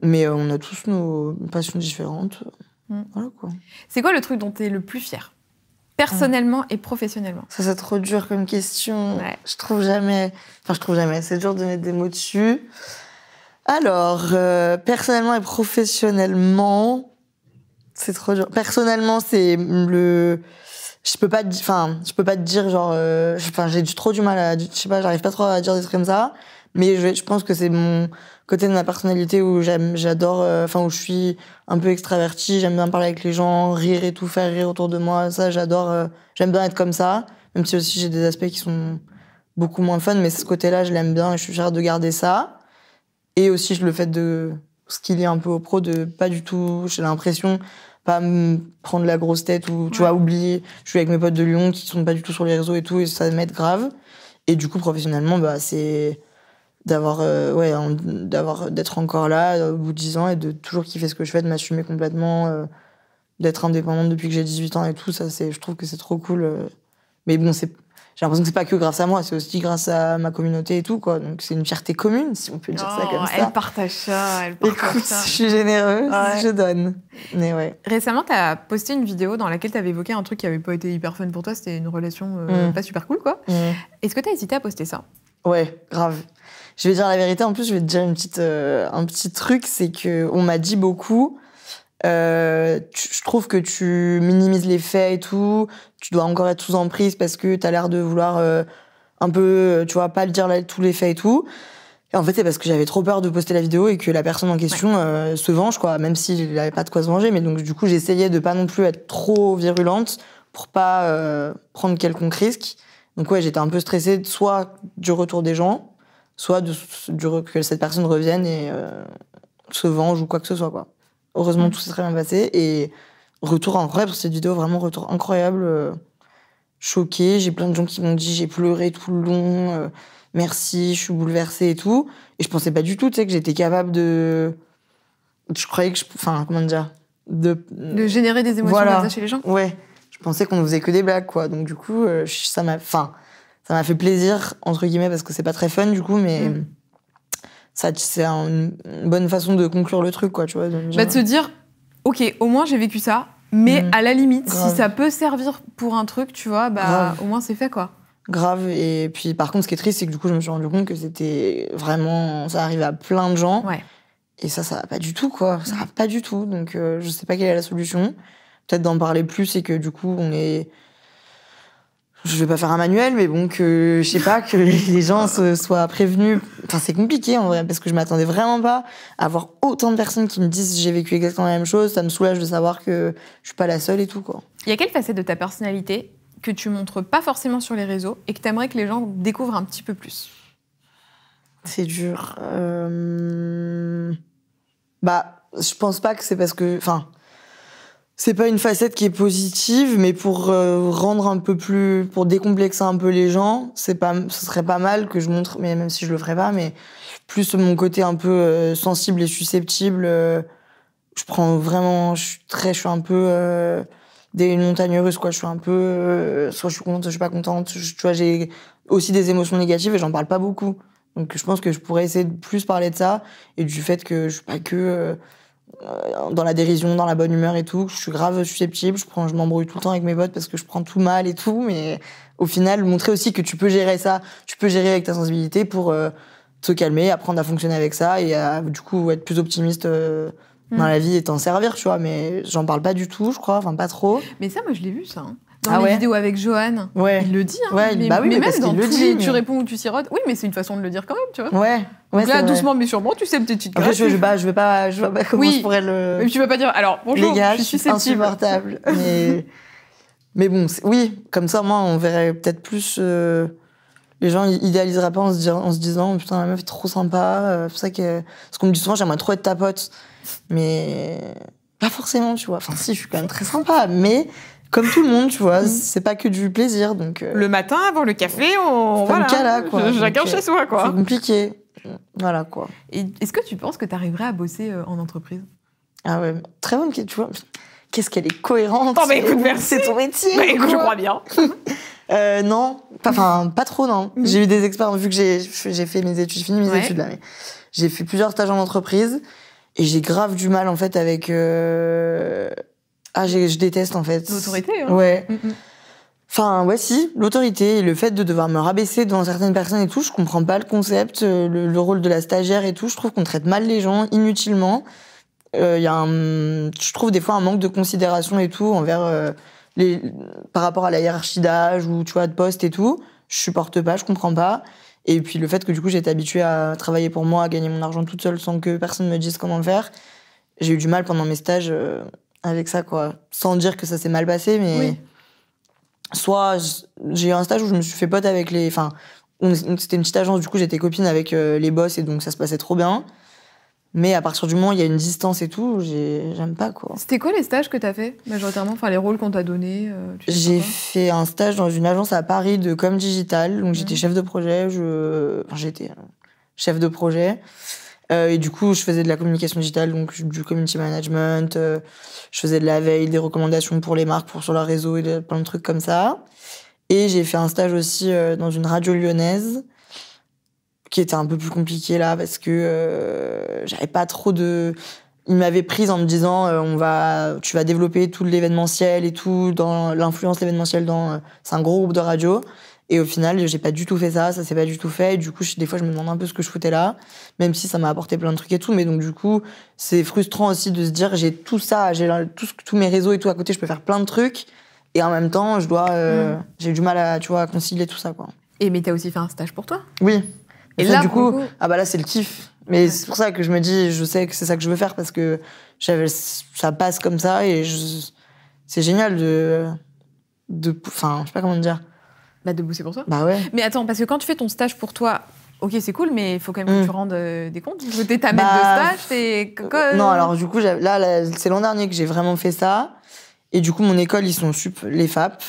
Mais euh, on a tous nos passions différentes. Mm. Voilà quoi. C'est quoi le truc dont tu es le plus fier personnellement mm. et professionnellement Ça, c'est trop dur comme question. Je trouve jamais. Enfin, je trouve jamais. C'est dur de mettre des mots dessus. Alors, euh, personnellement et professionnellement, c'est trop dur. Personnellement, c'est le je peux pas enfin je peux pas te dire genre euh, enfin j'ai du trop du mal à je sais pas j'arrive pas trop à dire des trucs comme ça mais je, je pense que c'est mon côté de ma personnalité où j'aime j'adore euh, enfin où je suis un peu extraverti j'aime bien parler avec les gens rire et tout faire rire autour de moi ça j'adore euh, j'aime bien être comme ça même si aussi j'ai des aspects qui sont beaucoup moins fun mais ce côté là je l'aime bien et je suis fière de garder ça et aussi le fait de ce qu'il y un peu au pro de pas du tout, j'ai l'impression, pas me prendre la grosse tête ou, tu vois, oublier. Je suis avec mes potes de Lyon qui sont pas du tout sur les réseaux et tout, et ça m'aide grave. Et du coup, professionnellement, bah, c'est d'avoir, euh, ouais, d'avoir, d'être encore là euh, au bout de 10 ans et de toujours kiffer ce que je fais, de m'assumer complètement, euh, d'être indépendante depuis que j'ai 18 ans et tout. Ça, c'est, je trouve que c'est trop cool. Mais bon, c'est j'ai l'impression que c'est pas que grâce à moi, c'est aussi grâce à ma communauté et tout, quoi. Donc c'est une fierté commune, si on peut dire ça comme oh, ça. Elle partage ça, elle partage Écoute, ça. je suis généreuse, je donne. Mais ouais. Récemment, tu as posté une vidéo dans laquelle tu avais évoqué un truc qui avait pas été hyper fun pour toi, c'était une relation euh, mm. pas super cool, quoi. Mm. Est-ce que tu as hésité à poster ça Ouais, grave. Je vais dire la vérité, en plus, je vais te dire une petite, euh, un petit truc, c'est que on m'a dit beaucoup euh, je trouve que tu minimises les faits et tout. Tu dois encore être sous emprise parce que tu as l'air de vouloir euh, un peu, euh, tu vois, pas le dire là, tous les faits et tout. Et en fait, c'est parce que j'avais trop peur de poster la vidéo et que la personne en question euh, se venge, quoi, même s'il n'avait pas de quoi se venger. Mais donc, du coup, j'essayais de pas non plus être trop virulente pour pas prendre quelconque risque. Donc, ouais, j'étais un peu stressée, soit du retour des gens, soit de, du, que cette personne revienne et se venge ou quoi que ce soit, quoi. Heureusement, mm. tout s'est très bien passé. Et retour incroyable pour cette vidéo, vraiment retour incroyable. Euh, choqué. J'ai plein de gens qui m'ont dit j'ai pleuré tout le long, euh, merci, je suis bouleversée et tout. Et je pensais pas du tout, tu sais, que j'étais capable de. Je croyais que je. Enfin, comment dire De, générer des émotions chez les gens Ouais. Je pensais qu'on ne faisait que des blagues, quoi. Donc, du coup, euh, ça m'a. Enfin, ça m'a fait plaisir, entre guillemets, parce que c'est pas très fun, du coup, mais. Mm c'est une bonne façon de conclure le truc quoi tu vois bah, de, bah, se euh. dire ok au moins j'ai vécu ça mais mm. à la limite si ça peut servir pour un truc tu vois bah au moins c'est fait quoi grave et puis par contre ce qui est triste c'est que du coup je me suis rendu compte que c'était vraiment ça arrive à plein de gens ouais. et ça ça va pas du tout quoi ça va pas du tout donc euh, je sais pas quelle est la solution peut-être d'en parler plus et que du coup on est je vais pas faire un manuel, mais bon, que je sais pas, que les gens se soient prévenus. Enfin, c'est compliqué en vrai, parce que je m'attendais vraiment pas à avoir autant de personnes qui me disent j'ai vécu exactement la même chose. Ça me soulage de savoir que je suis pas la seule et tout, quoi. Il y a quelle facette de ta personnalité que tu montres pas forcément sur les réseaux et que tu aimerais que les gens découvrent un petit peu plus C'est dur. Euh, bah, je pense pas que c'est parce que. Enfin c'est pas une facette qui est positive, mais pour euh, rendre un peu plus, pour décomplexer un peu les gens, c'est pas, ce serait pas mal que je montre, mais même si je le ferais pas, mais plus mon côté un peu euh, sensible et susceptible, euh, je prends vraiment, je suis très, je suis un peu des montagnes russes quoi. Je suis un peu, soit je suis contente, soit je suis pas contente. tu vois, j'ai aussi des émotions négatives et j'en parle pas beaucoup. Donc je pense que je pourrais essayer de plus parler de ça et du fait que je suis pas que euh, dans la dérision, dans la bonne humeur et tout. Je suis grave susceptible, je, prends, je m'embrouille tout le temps avec mes potes parce que je prends tout mal et tout. Mais au final, montrer aussi que tu peux gérer ça, tu peux gérer avec ta sensibilité pour euh, te calmer, apprendre à fonctionner avec ça et à, du coup être plus optimiste. Euh, dans mm. la vie et t'en servir, tu vois, mais j'en parle pas du tout, je crois, enfin pas trop. Mais ça, moi, je l'ai vu, ça. Hein dans ah les vidéos avec Johan. Ouais. Il le dit. Hein. mais, bah oui, mais, même dans le tu réponds ou tu sirotes. Oui, mais c'est une façon de le dire quand même, tu vois. Ouais. Donc là, doucement mais sûrement, tu sais petite être Après, je, je, bah, je vais pas, je vois pas comment oui. je pourrais le. Mais tu vas pas dire. Alors bonjour. Les gars, je suis insupportable. mais bon, oui, comme ça, moi, on verrait peut-être plus. Euh, les gens idéaliseraient pas en se, disant, oh, putain la meuf est trop sympa. Euh, c'est c'est ça que ce qu'on me dit souvent, j'aimerais trop être ta pote, mais pas forcément, tu vois. Enfin si, je suis quand même très sympa, mais comme tout le monde, tu vois. Mm. C'est pas que du plaisir. Donc, euh, le matin, avant le café, on. Voilà, le là, quoi. Chacun chez soi, euh, quoi. C'est compliqué. Voilà, quoi. Est-ce que tu penses que tu arriverais à bosser euh, en entreprise Ah ouais, très bonne question. Tu vois, qu'est-ce qu'elle est cohérente. Non, oh, mais écoute, merci. C'est ton métier. écoute, je crois bien. non, enfin, pas, trop, non. Mm. J'ai eu des expériences, vu que j'ai fait mes études, fini mes études là, mais j'ai fait plusieurs stages en entreprise et j'ai grave du mal en fait avec. Ah, je déteste en fait. L'autorité. Hein. Ouais. Mm, mm. Enfin, ouais, si, l'autorité et le fait de devoir me rabaisser devant certaines personnes et tout, je comprends pas le concept, euh, le, rôle de la stagiaire et tout. Je trouve qu'on traite mal les gens inutilement. Il euh, y a je trouve des fois un manque de considération et tout envers euh, les, par rapport à la hiérarchie d'âge ou tu vois de poste et tout. Je supporte pas, je comprends pas. Et puis le fait que du coup j'étais habituée à travailler pour moi, à gagner mon argent toute seule sans que personne me dise comment le faire. J'ai eu du mal pendant mes stages avec ça, quoi. Sans dire que ça s'est mal passé, mais. Soit j'ai eu un stage où je me suis fait pote avec les. Enfin, c'était une petite agence, du coup j'étais copine avec euh, les boss et donc ça se passait trop bien. Mais à partir du moment où il y a une distance et tout, j'aime pas quoi. C'était quoi les stages que t'as fait majoritairement Enfin les rôles qu'on t'a donnés euh, J'ai fait un stage dans une agence à Paris de com digital, donc j'étais chef de projet, je. Enfin j'étais euh, chef de projet. Euh, et du coup, je faisais de la communication digitale, donc du community management. Euh, je faisais de la veille, des recommandations pour les marques, pour sur leur réseau et plein de trucs comme ça. Et j'ai fait un stage aussi euh, dans une radio lyonnaise, qui était un peu plus compliqué là parce que j'avais pas trop de. Ils m'avaient prise en me disant on va, tu vas développer tout l'événementiel et tout dans l'influence l'événementiel dans. c'est un gros groupe de radio. Et au final, j'ai pas du tout fait ça, ça s'est pas du tout fait. Et du coup, des fois, je me demande un peu ce que je foutais là, même si ça m'a apporté plein de trucs et tout. Mais donc, du coup, c'est frustrant aussi de se dire j'ai tout ça, j'ai tout, tous mes réseaux et tout à côté, je peux faire plein de trucs. Et en même temps, je dois, euh, mm. j'ai du mal à, tu vois, concilier tout ça, quoi. Et mais t'as aussi fait un stage pour toi. Oui. Et, là, du coup, ah bah là, c'est le kiff. Mais c'est pour ça que je me dis, je sais que c'est ça que je veux faire parce que ça passe comme ça et c'est génial de, de, enfin, je sais pas comment dire bah, de bosser pour toi. Bah ouais. Mais attends, parce que quand tu fais ton stage pour toi, ok, c'est cool, mais il faut quand même que mm. tu rendes euh, des comptes. T'es ta maître de bah, stage, et euh, Non, alors du coup, là, c'est l'an dernier que j'ai vraiment fait ça. Et du coup, mon école, ils sont sup, les FAP.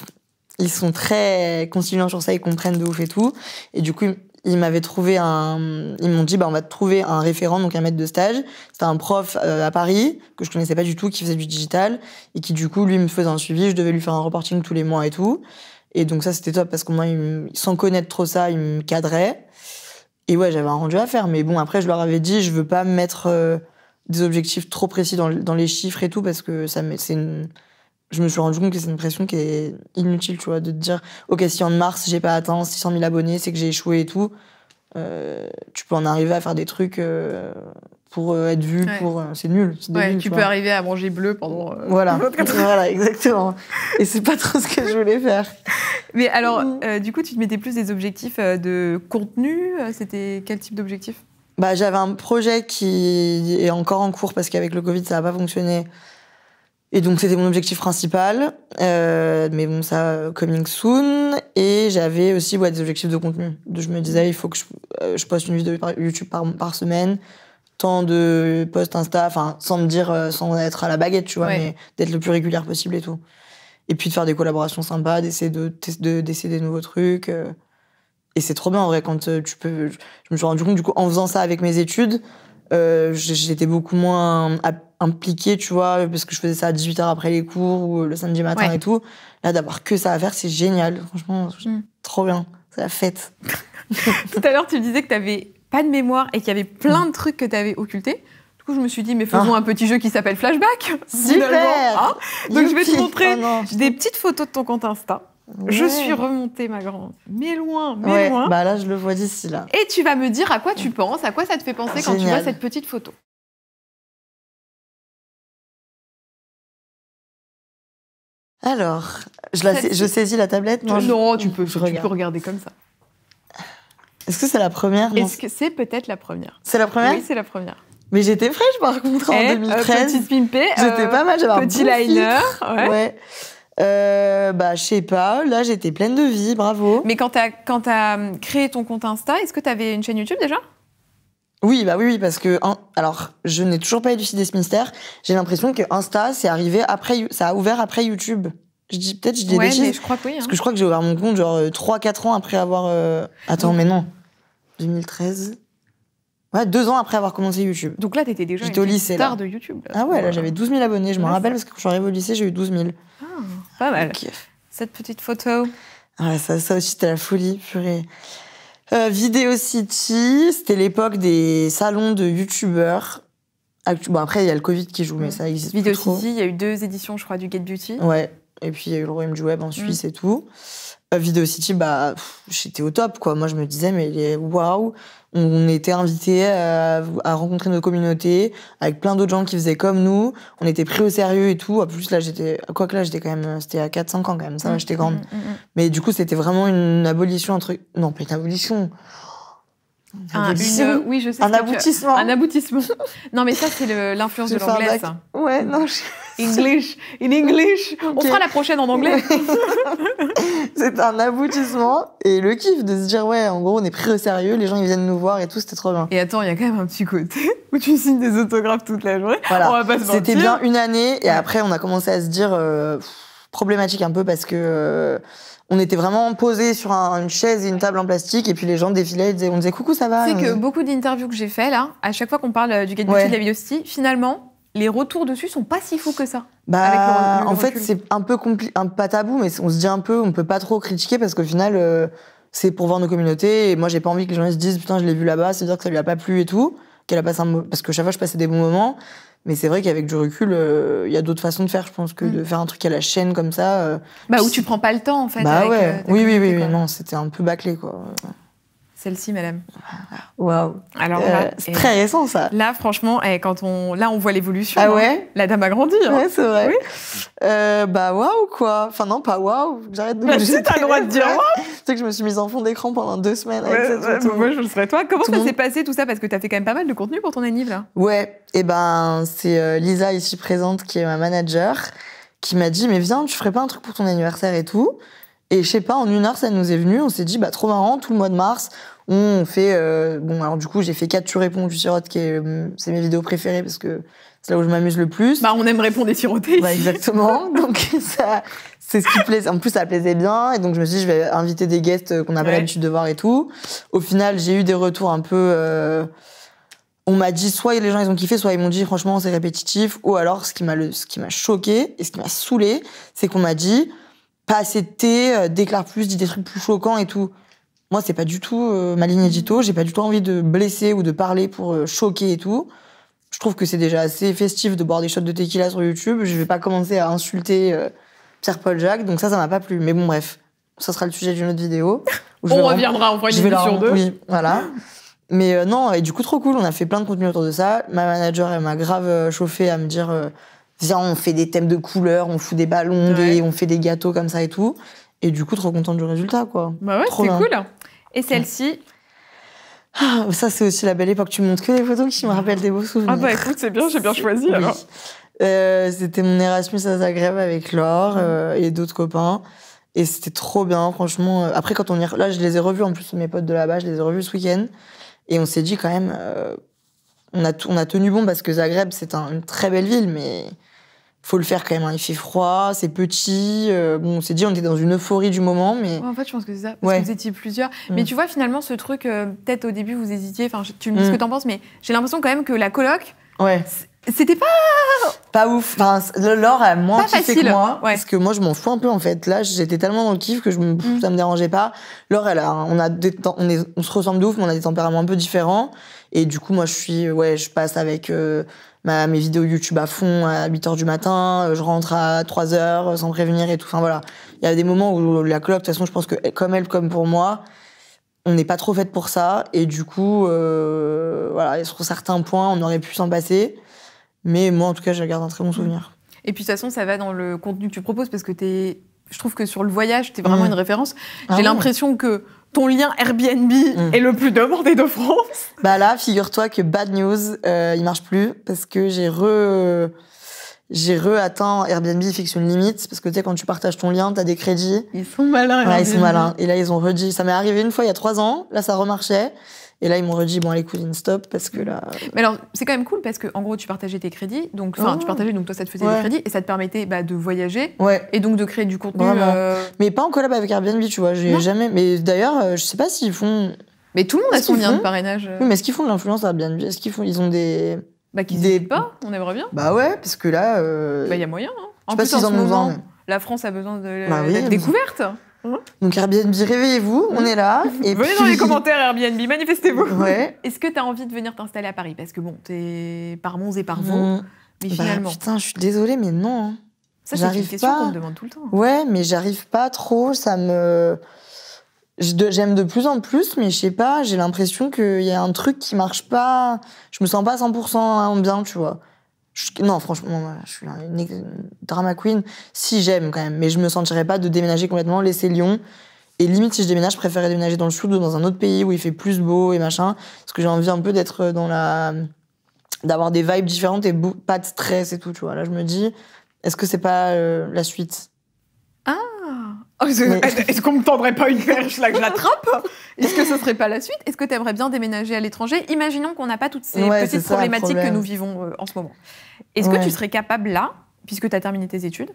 Ils sont très conciliants sur ça, ils comprennent de ouf et tout. Et du coup, ils m'avaient trouvé un. Ils m'ont dit, bah, on va te trouver un référent, donc un maître de stage. C'était un prof euh, à Paris, que je connaissais pas du tout, qui faisait du digital. Et qui, du coup, lui, me faisait un suivi. Je devais lui faire un reporting tous les mois et tout. Et donc ça, c'était top parce qu'au moins, sans connaître trop ça, ils me cadraient. Et ouais, j'avais un rendu à faire. Mais bon, après, je leur avais dit, je veux pas mettre euh, des objectifs trop précis dans, les chiffres et tout parce que ça c'est Je me suis rendu compte que c'est une pression qui est inutile, tu vois, de te dire, OK, si en mars, j'ai pas atteint 600 000 abonnés, c'est que j'ai échoué et tout. Euh, tu peux en arriver à faire des trucs euh, pour euh, être vu, pour euh, c'est nul. tu peux arriver à manger bleu pendant. Euh, voilà. voilà, exactement. Et c'est pas trop ce que je voulais faire. Mais alors, mm. du coup, tu te mettais plus des objectifs de contenu. C'était quel type d'objectif bah, j'avais un projet qui est encore en cours parce qu'avec le Covid ça n'a pas fonctionné. Et donc c'était mon objectif principal, mais bon ça coming soon. Et j'avais aussi des objectifs de contenu. Je me disais il faut que je, poste une vidéo YouTube par, par semaine, tant de posts Insta, enfin, sans me dire, euh, sans être à la baguette, tu vois, mais d'être le plus régulière possible et tout. Et puis de faire des collaborations sympas, d'essayer de, de, des nouveaux trucs. Euh. Et c'est trop bien, en vrai, quand euh, tu peux. Je me suis rendu compte, du coup, en faisant ça avec mes études, j'étais beaucoup moins impliquée, tu vois, parce que je faisais ça à 18h après les cours ou le samedi matin et tout. Là, d'avoir que ça à faire, c'est génial. Franchement, mm. trop bien. C'est la fête. tout à l'heure, tu me disais que tu avais pas de mémoire et qu'il y avait plein mm. de trucs que tu avais occultés. Du coup, je me suis dit, mais faisons ah. un petit jeu qui s'appelle Flashback. Super hein. Donc, je vais te montrer oh des petites photos de ton compte Insta. Je suis remontée, ma grande. Mais loin, mais loin. Bah là, je le vois d'ici, là. Et tu vas me dire à quoi tu penses, à quoi ça te fait penser quand tu vois cette petite photo. Alors, je, saisis la tablette Non, tu peux regarder comme ça. Est-ce que c'est la première Est-ce que c'est peut-être la première C'est la première Oui, c'est la première. Mais j'étais fraîche par contre en 2013. Eh, euh, petite pimpée. Euh, j'étais pas mal, j'avais un petit liner. Ouais. Euh, bah, je sais pas. Là, j'étais pleine de vie, bravo. Mais quand t'as créé ton compte Insta, est-ce que t'avais une chaîne YouTube déjà oui, bah oui, oui, parce que alors je n'ai toujours pas élucidé ce mystère. J'ai l'impression que Insta c'est arrivé après, ça a ouvert après YouTube. Je dis peut-être, je dis ouais, mais je crois que oui. Hein. Parce que je crois que j'ai ouvert mon compte genre 3-4 ans après avoir. Attends, mais non. 2013. Ouais, deux ans après avoir commencé YouTube. Donc là, t'étais déjà une au lycée, star de YouTube. Ah ouais, là, j'avais 12 000 abonnés. Je m'en rappelle parce que quand je suis arrivée au lycée, j'ai eu 12 000. Ah, pas mal. Cette petite photo. Ah, ça, ça aussi, c'était la folie, purée. Euh, City, c'était l'époque des salons de youtubeurs. Bon, après, il y a le Covid qui joue, mais ça existe Video City, il y a eu deux éditions, je crois, du Get Beauty. Ouais, et puis il y a eu le Royaume du Web en mm. Suisse et tout. Vidéo City, bah, j'étais au top, quoi. Moi, je me disais, mais waouh, on était invité euh, à, rencontrer notre communauté avec plein d'autres gens qui faisaient comme nous. On était pris au sérieux et tout. En plus, là, j'étais, quoi que là, j'étais quand même, euh, c'était à 4-5 ans quand même, ça, mm, j'étais grande. Mm, mm, mais du coup, c'était vraiment une abolition, un truc. Non, pas une abolition. un, oui, Un aboutissement. Un aboutissement. non, mais ça, c'est l'influence de l'anglaise. Ouais, non, je... English, in English. On fera la prochaine en anglais. c'est un aboutissement et le kiff de se dire ouais, en gros, on est pris au sérieux, les gens ils viennent nous voir et tout, c'était trop bien. Et attends, il y a quand même un petit côté où tu signes des autographes toute la journée. Voilà. C'était bien une année et après on a commencé à se dire euh, problématique un peu parce que. Euh, on était vraiment posé sur une chaise et une table en plastique, et puis les gens défilaient, et on disait coucou, ça va. C'est que beaucoup d'interviews que j'ai fait là, à chaque fois qu'on parle euh, du gadget de la biostie, finalement, les retours dessus sont pas si fous que ça. Bah, en fait, c'est un peu un, pas tabou, mais on se dit un peu, on peut pas trop critiquer parce qu'au final, euh, c'est pour voir nos communautés. Et moi, j'ai pas envie que les gens se disent putain, je l'ai vu là-bas, c'est dire que ça lui a pas plu et tout, qu'elle a passé parce que chaque fois je passais des bons moments. Mais c'est vrai qu'avec du recul, euh, il y a d'autres façons de faire, je pense, que de mm. faire un truc à la chaîne comme ça. Euh. bah où tu prends pas le temps en fait. Bah ouais. oui, oui, oui, non, c'était un peu bâclé quoi. Celle-ci, madame. Waouh. Alors euh, c'est très récent ça. Là, franchement, eh, quand on là on voit l'évolution. Ah hein. ouais. La dame a grandi. Hein. Ouais, c'est vrai. Euh, bah waouh quoi. Enfin non, pas waouh. J'arrête de. Bah, mais le droit de dire waouh. Tu sais que je me suis mise en fond d'écran pendant deux semaines. avec moi, je le serais toi. Comment ça s'est passé tout ça parce que tu as fait quand même pas mal de contenu pour ton anniv là. Ouais. Et eh ben c'est euh, Lisa ici présente qui est ma manager qui m'a dit mais viens tu ferais pas un truc pour ton anniversaire et tout. Et je sais pas, en une heure, ça nous est venu. On s'est dit, bah, trop marrant, tout le mois de mars, on fait euh, bon alors du coup j'ai fait 4 tu réponds tu sirotes qui est euh, c'est mes vidéos préférées parce que c'est là où je m'amuse le plus bah on aime répondre et siroter exactement donc ça c'est ce qui plaisait en plus ça plaisait bien et donc je me suis dit je vais inviter des guests euh, qu'on n'a pas l'habitude de voir et tout au final j'ai eu des retours un peu on m'a dit soit les gens ils ont kiffé soit ils m'ont dit franchement c'est répétitif ou alors ce qui m'a le ce qui m'a choqué et ce qui m'a saoulé c'est qu'on m'a dit pas assez de thé déclare plus dis des trucs plus choquants et tout moi, c'est pas du tout euh, ma ligne édito. J'ai pas du tout envie de blesser ou de parler pour euh, choquer et tout. Je trouve que c'est déjà assez festif de boire des shots de tequila sur YouTube. Je vais pas commencer à insulter euh, Pierre-Paul Jacques. Donc ça, ça m'a pas plu. Mais bon, bref, ça sera le sujet d'une autre vidéo. on reviendra, en sur deux. Oui, voilà. Mais non, et du coup, trop cool. On a fait plein de contenu autour de ça. Ma manager, elle m'a grave chauffé à me dire viens, on fait des thèmes de couleurs, on fout des ballons, on fait des gâteaux comme ça et tout. Et du coup, trop contente du résultat, quoi. Bah ouais, c'est cool. Et celle-ci ah, Ça, c'est aussi la belle époque. Tu montres que des photos qui me rappellent des beaux souvenirs. Ah bah écoute, c'est bien, j'ai bien choisi euh, c'était mon Erasmus à Zagreb avec Laure euh, et d'autres copains. Et c'était trop bien, franchement. Euh, après, quand on y... Là, je les ai revus, en plus, mes potes de là-bas, je les ai revus ce week-end. Et on s'est dit quand même, on, a on a tenu bon parce que Zagreb, c'est une très belle ville, mais faut le faire quand même. Hein. Il fait froid, c'est petit. Euh, bon, on s'est dit, on était dans une euphorie du moment, mais. en fait, je pense que c'est ça. Parce que vous étiez plusieurs. Mm. Mais tu vois, finalement, ce truc, euh, peut-être au début, vous hésitiez. Enfin, tu me dis ce mm. que t'en penses, mais j'ai l'impression quand même que la coloc. Ouais. C'était pas. Pas ouf. Enfin, Laure a moins pas que moi. Parce que moi, je m'en fous un peu, en fait. Là, j'étais tellement dans le kiff que je me... Mm. ça me dérangeait pas. Laure, elle a, on, a on, se ressemble de ouf, mais on a des tempéraments un peu différents. Et du coup, moi, je suis. Ouais, je passe avec. Euh, bah, mes vidéos YouTube à fond à 8 h du matin, euh, je rentre à 3 h euh, sans prévenir et tout. Enfin voilà, il y a des moments où la cloque, de toute façon, je pense que eh, comme elle, comme pour moi, on n'est pas trop faite pour ça. Et du coup, euh, voilà, sur certains points, on aurait pu s'en passer. Mais moi, en tout cas, je garde un très bon mm. souvenir. Et puis, de toute façon, ça va dans le contenu que tu proposes parce que es... je trouve que sur le voyage, tu es vraiment mm. une référence. Ah J'ai l'impression que ton lien Airbnb mm. est le plus demandé de France Bah là, figure-toi que bad news, euh, il marche plus parce que j'ai re j'ai re-atteint Airbnb fixe une limite parce que tu sais quand tu partages ton lien, tu as des crédits. Ils sont malins. Ouais, ils sont malins. Et là ils ont redit, ça m'est arrivé une fois il y a trois ans, là ça remarchait. Et là, ils m'ont redit, bon, allez, cousine, stop, parce que là. Euh, mais alors, c'est quand même cool parce que, en gros, tu partageais tes crédits, donc, enfin, oh. tu partageais, donc toi, ça te faisait des crédits et ça te permettait bah, de voyager et donc de créer du contenu. Euh, mais pas en collab avec Airbnb, tu vois, j'ai jamais. Mais d'ailleurs, euh, je sais pas s'ils font. Mais tout le monde a son lien de parrainage. Oui, mais est-ce qu'ils font de l'influence Airbnb Est-ce qu'ils font. Ils ont des. Bah, qu'ils des... pas, on aimerait bien. Bah ouais, parce que là. Bah, il y a moyen, hein. En plus, en, La France a besoin de découvertes bah découverte. Mmh. Donc Airbnb, réveillez-vous, on mmh. est là. Et Venez dans les commentaires Airbnb, manifestez-vous. Ouais. Est-ce que tu as envie de venir t'installer à Paris Parce que bon, t'es par Mons et par mmh. vous. mais bah, finalement. putain, je suis désolée, mais non. Hein. Ça, c'est une question qu'on me demande tout le temps. Ouais, mais j'arrive pas trop, ça me... J'aime de plus en plus, mais je sais pas, j'ai l'impression qu'il y a un truc qui marche pas. Je me sens pas 100% bien, tu vois non, franchement, je suis une drama queen. Si j'aime quand même, mais je me sentirais pas de déménager complètement, laisser Lyon. Et limite, si je déménage, je préférerais déménager dans le sud ou dans un autre pays où il fait plus beau et machin. Parce que j'ai envie un peu d'être dans la. d'avoir des vibes différentes et pas de stress et tout, tu vois. Là, je me dis, est-ce que c'est pas euh, la suite Oh, est-ce qu'on me tendrait pas une perche là que je l'attrape Est-ce que ce serait pas la suite Est-ce que tu aimerais bien déménager à l'étranger Imaginons qu'on n'a pas toutes ces petites problématiques que nous vivons euh, en ce moment. Est-ce que tu serais capable là, puisque tu as terminé tes études,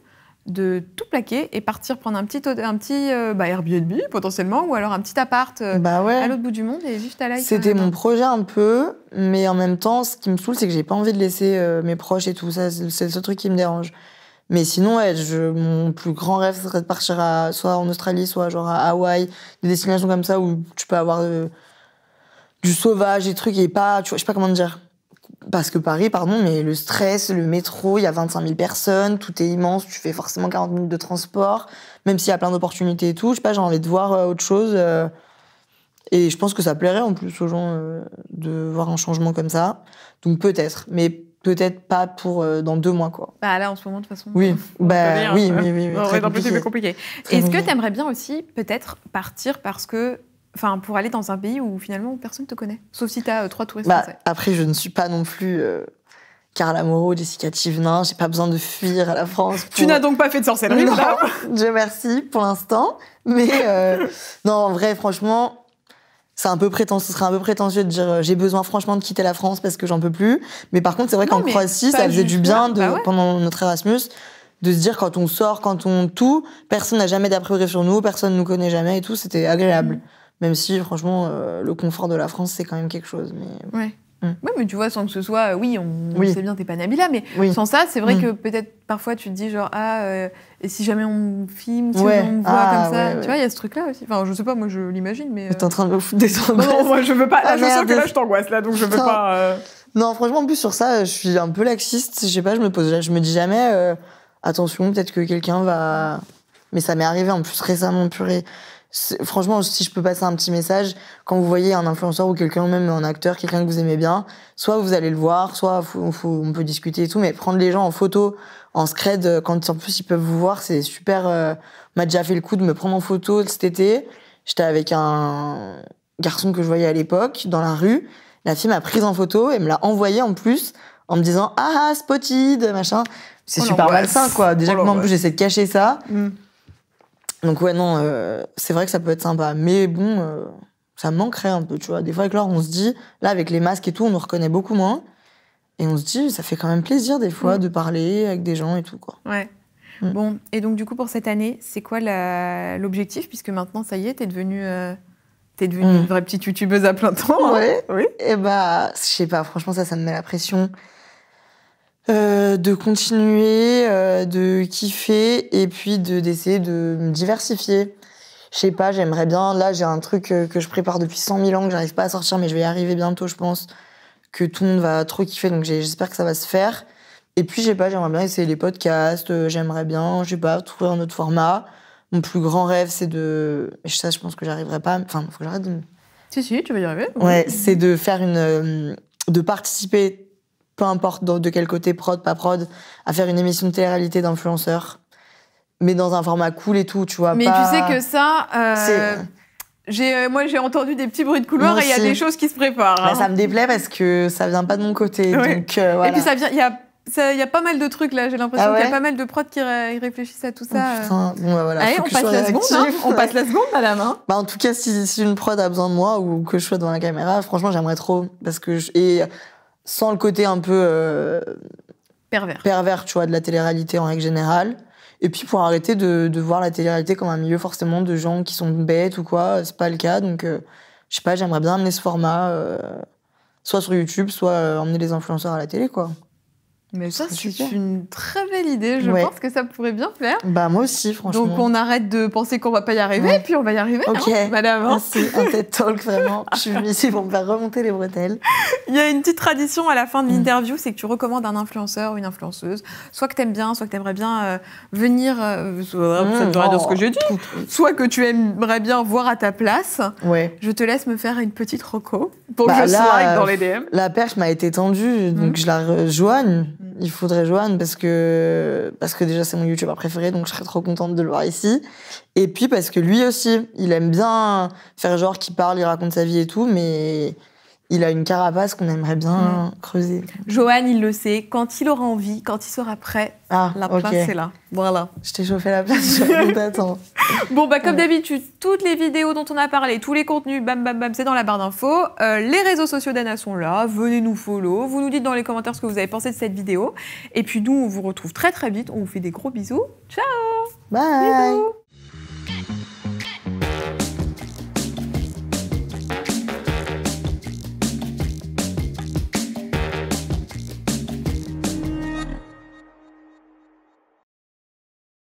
de tout plaquer et partir prendre un petit, un petit euh, bah, Airbnb potentiellement ou alors un petit appart euh, bah à l'autre bout du monde et juste à C'était mon hein projet un peu, mais en même temps, ce qui me saoule, c'est que j'ai pas envie de laisser mes proches et tout. ça C'est ce truc qui me dérange. Mais sinon, je, mon plus grand rêve, ce serait de partir à, soit en Australie, soit genre à Hawaï, des destinations comme ça où tu peux avoir euh, du sauvage, des trucs, et pas, tu vois, je sais pas comment te dire. Parce que Paris, pardon, mais le stress, le métro, il y a 25 000 personnes, tout est immense, tu fais forcément 40 minutes de transport, même s'il y a plein d'opportunités et tout. Je sais pas, j'ai envie de voir euh, autre chose. Euh, et je pense que ça plairait en plus aux gens de voir un changement comme ça. Donc peut-être. Mais peut-être pas pour euh, dans deux mois quoi. Bah là en ce moment de toute façon. Oui, bah euh, oui, oui, oui, En compliqué. plus compliqué. Est-ce que tu bien aussi peut-être partir parce que Enfin, pour aller dans un pays où finalement personne te connaît, sauf si tu as euh, trois touristes bah, Après, je ne suis pas non plus Carla Moreau, Jessica j'ai pas besoin de fuir à la France. Tu n'as donc pas fait de sorcellerie Non, Je merci pour l'instant. Mais non, en vrai, franchement, c'est un peu prétentieux, ce serait un peu prétentieux de dire euh, j'ai besoin franchement de quitter la France parce que j'en peux plus. Mais par contre, c'est vrai qu'en Croatie, ça faisait du bien de, bah pendant notre Erasmus de se dire quand on sort, quand on tout, personne n'a jamais d'a sur nous, personne ne nous connaît jamais et tout, c'était agréable. Mm. Même si franchement, euh, le confort de la France, c'est quand même quelque chose. Mais... Mm. Oui, mais tu vois, sans que ce soit, oui, on, sait bien, t'es pas Nabila, mais sans ça, c'est vrai mm. que peut-être parfois tu te dis genre, ah, euh, et si jamais on filme, si on voit ah, comme ça, tu vois, il y a ce truc-là aussi. Enfin, je sais pas, moi je l'imagine, mais. T'es euh, en train de descendre Non, moi je veux pas. Là, ah, je que là, je t'angoisse, là, donc je veux pas. Euh. Non, franchement, en plus sur ça, je suis un peu laxiste. Je sais pas, je me pose, je me dis jamais, attention, peut-être que quelqu'un va. Mais ça m'est arrivé en plus récemment, purée franchement, si je peux passer un petit message, quand vous voyez un influenceur ou quelqu'un, même un acteur, quelqu'un que vous aimez bien, soit vous allez le voir, soit on peut discuter et tout, mais prendre les gens en photo, en scred, euh, quand en plus ils peuvent vous voir, c'est super. Euh, m'a déjà fait le coup de me prendre en photo cet été. J'étais avec un garçon que je voyais à l'époque dans la rue. La fille m'a prise en photo et me l'a envoyé en plus en me disant ah, ah spotted machin. C'est oh super malsain quoi. Déjà oh que moi en plus j'essaie de cacher ça. Mmh. Donc ouais, non, euh, c'est vrai que ça peut être sympa. Mais bon, euh, ça manquerait un peu, tu vois. Des fois avec l'or, on se dit, là avec les masques et tout, on nous reconnaît beaucoup moins. Et on se dit, ça fait quand même plaisir des fois mm. de parler avec des gens et tout, quoi. Ouais. Mm. Bon, et donc du coup pour cette année, c'est quoi l'objectif Puisque maintenant, ça y est, t'es devenue, euh, devenue mm. une vraie petite youtubeuse à plein temps. Hein. ouais. oui. Et eh bah, je sais pas, franchement, ça, ça me met la pression. Euh, de continuer, euh, de kiffer et puis d'essayer de, me diversifier. Je sais pas, j'aimerais bien. Là, j'ai un truc euh, que je prépare depuis 100 000 ans que j'arrive pas à sortir, mais je vais y arriver bientôt, je pense. Que tout le monde va trop kiffer, donc j'espère que ça va se faire. Et puis, je sais pas, j'aimerais bien essayer les podcasts, j'aimerais bien, je sais pas, trouver un autre format. Mon plus grand rêve, c'est de. Ça, je pense que j'arriverai pas. Enfin, faut que j'arrête de. Si, si, tu vas y arriver. Ouais, c'est de faire une. de participer peu importe de, quel côté, prod, pas prod, à faire une émission de télé-réalité d'influenceurs, mais dans un format cool et tout, tu vois. Mais tu sais que ça. Euh, j'ai, euh, moi, j'ai entendu des petits bruits de couloir et il y a des choses qui se préparent. Bah, hein. ça me déplaît parce que ça vient pas de mon côté. Donc, euh, voilà. Et puis ça vient, il y a il y a pas mal de trucs là, j'ai l'impression ah qu'il y a pas mal de prod qui réfléchissent à tout ça. Oh, bah, Allez, on passe la seconde, hein. on passe la seconde, madame. Hein. bah, en tout cas, si, une prod a besoin de moi ou que je sois devant la caméra, franchement, j'aimerais trop. Parce que je... Et sans le côté un peu euh, pervers. de la télé-réalité en règle générale. Et puis pour arrêter de, voir la télé-réalité comme un milieu forcément de gens qui sont bêtes ou quoi, c'est pas le cas. Donc, euh, je sais pas, j'aimerais bien amener ce format, euh, soit sur YouTube, soit emmener les influenceurs à la télé, quoi. Mais ça, ah, c'est une très belle idée. Je pense que ça pourrait bien faire Bah, moi aussi, franchement. Donc, on arrête de penser qu'on va pas y arriver, et puis on va y arriver. Ok. madame. Hein. Merci. un TED Talk, vraiment. Je suis ici pour me remonter les bretelles. Il y a une petite tradition à la fin de mm. l'interview c'est que tu recommandes un influenceur ou une influenceuse. Soit que t'aimes bien, soit que t'aimerais bien euh, venir. Euh, soit, euh, mm. devrait ce que oh. j'ai dit. Soit que tu aimerais bien voir à ta place. Ouais. Je te laisse me faire une petite reco pour bah que je là, dans les DM. La perche m'a été tendue, donc mm. je la rejoigne. Mm. il faudrait Joanne parce que, parce que déjà c'est mon youtubeur préféré, donc je serais trop contente de le voir ici. Et puis parce que lui aussi, il aime bien faire genre qu'il parle, il raconte sa vie et tout, mais il a une carapace qu'on aimerait bien mm. creuser. Johan, il le sait. Quand il aura envie, quand il sera prêt, ah, la place est là. Voilà. Je t'ai chauffé la place, je t'attends. bon, bah, comme d'habitude, toutes les vidéos dont on a parlé, tous les contenus, bam, bam, bam, c'est dans la barre d'infos. Euh, les réseaux sociaux d'Anna sont là. Venez nous follow. Vous nous dites dans les commentaires ce que vous avez pensé de cette vidéo. Et puis, nous, on vous retrouve très, très vite. On vous fait des gros bisous. Ciao Bye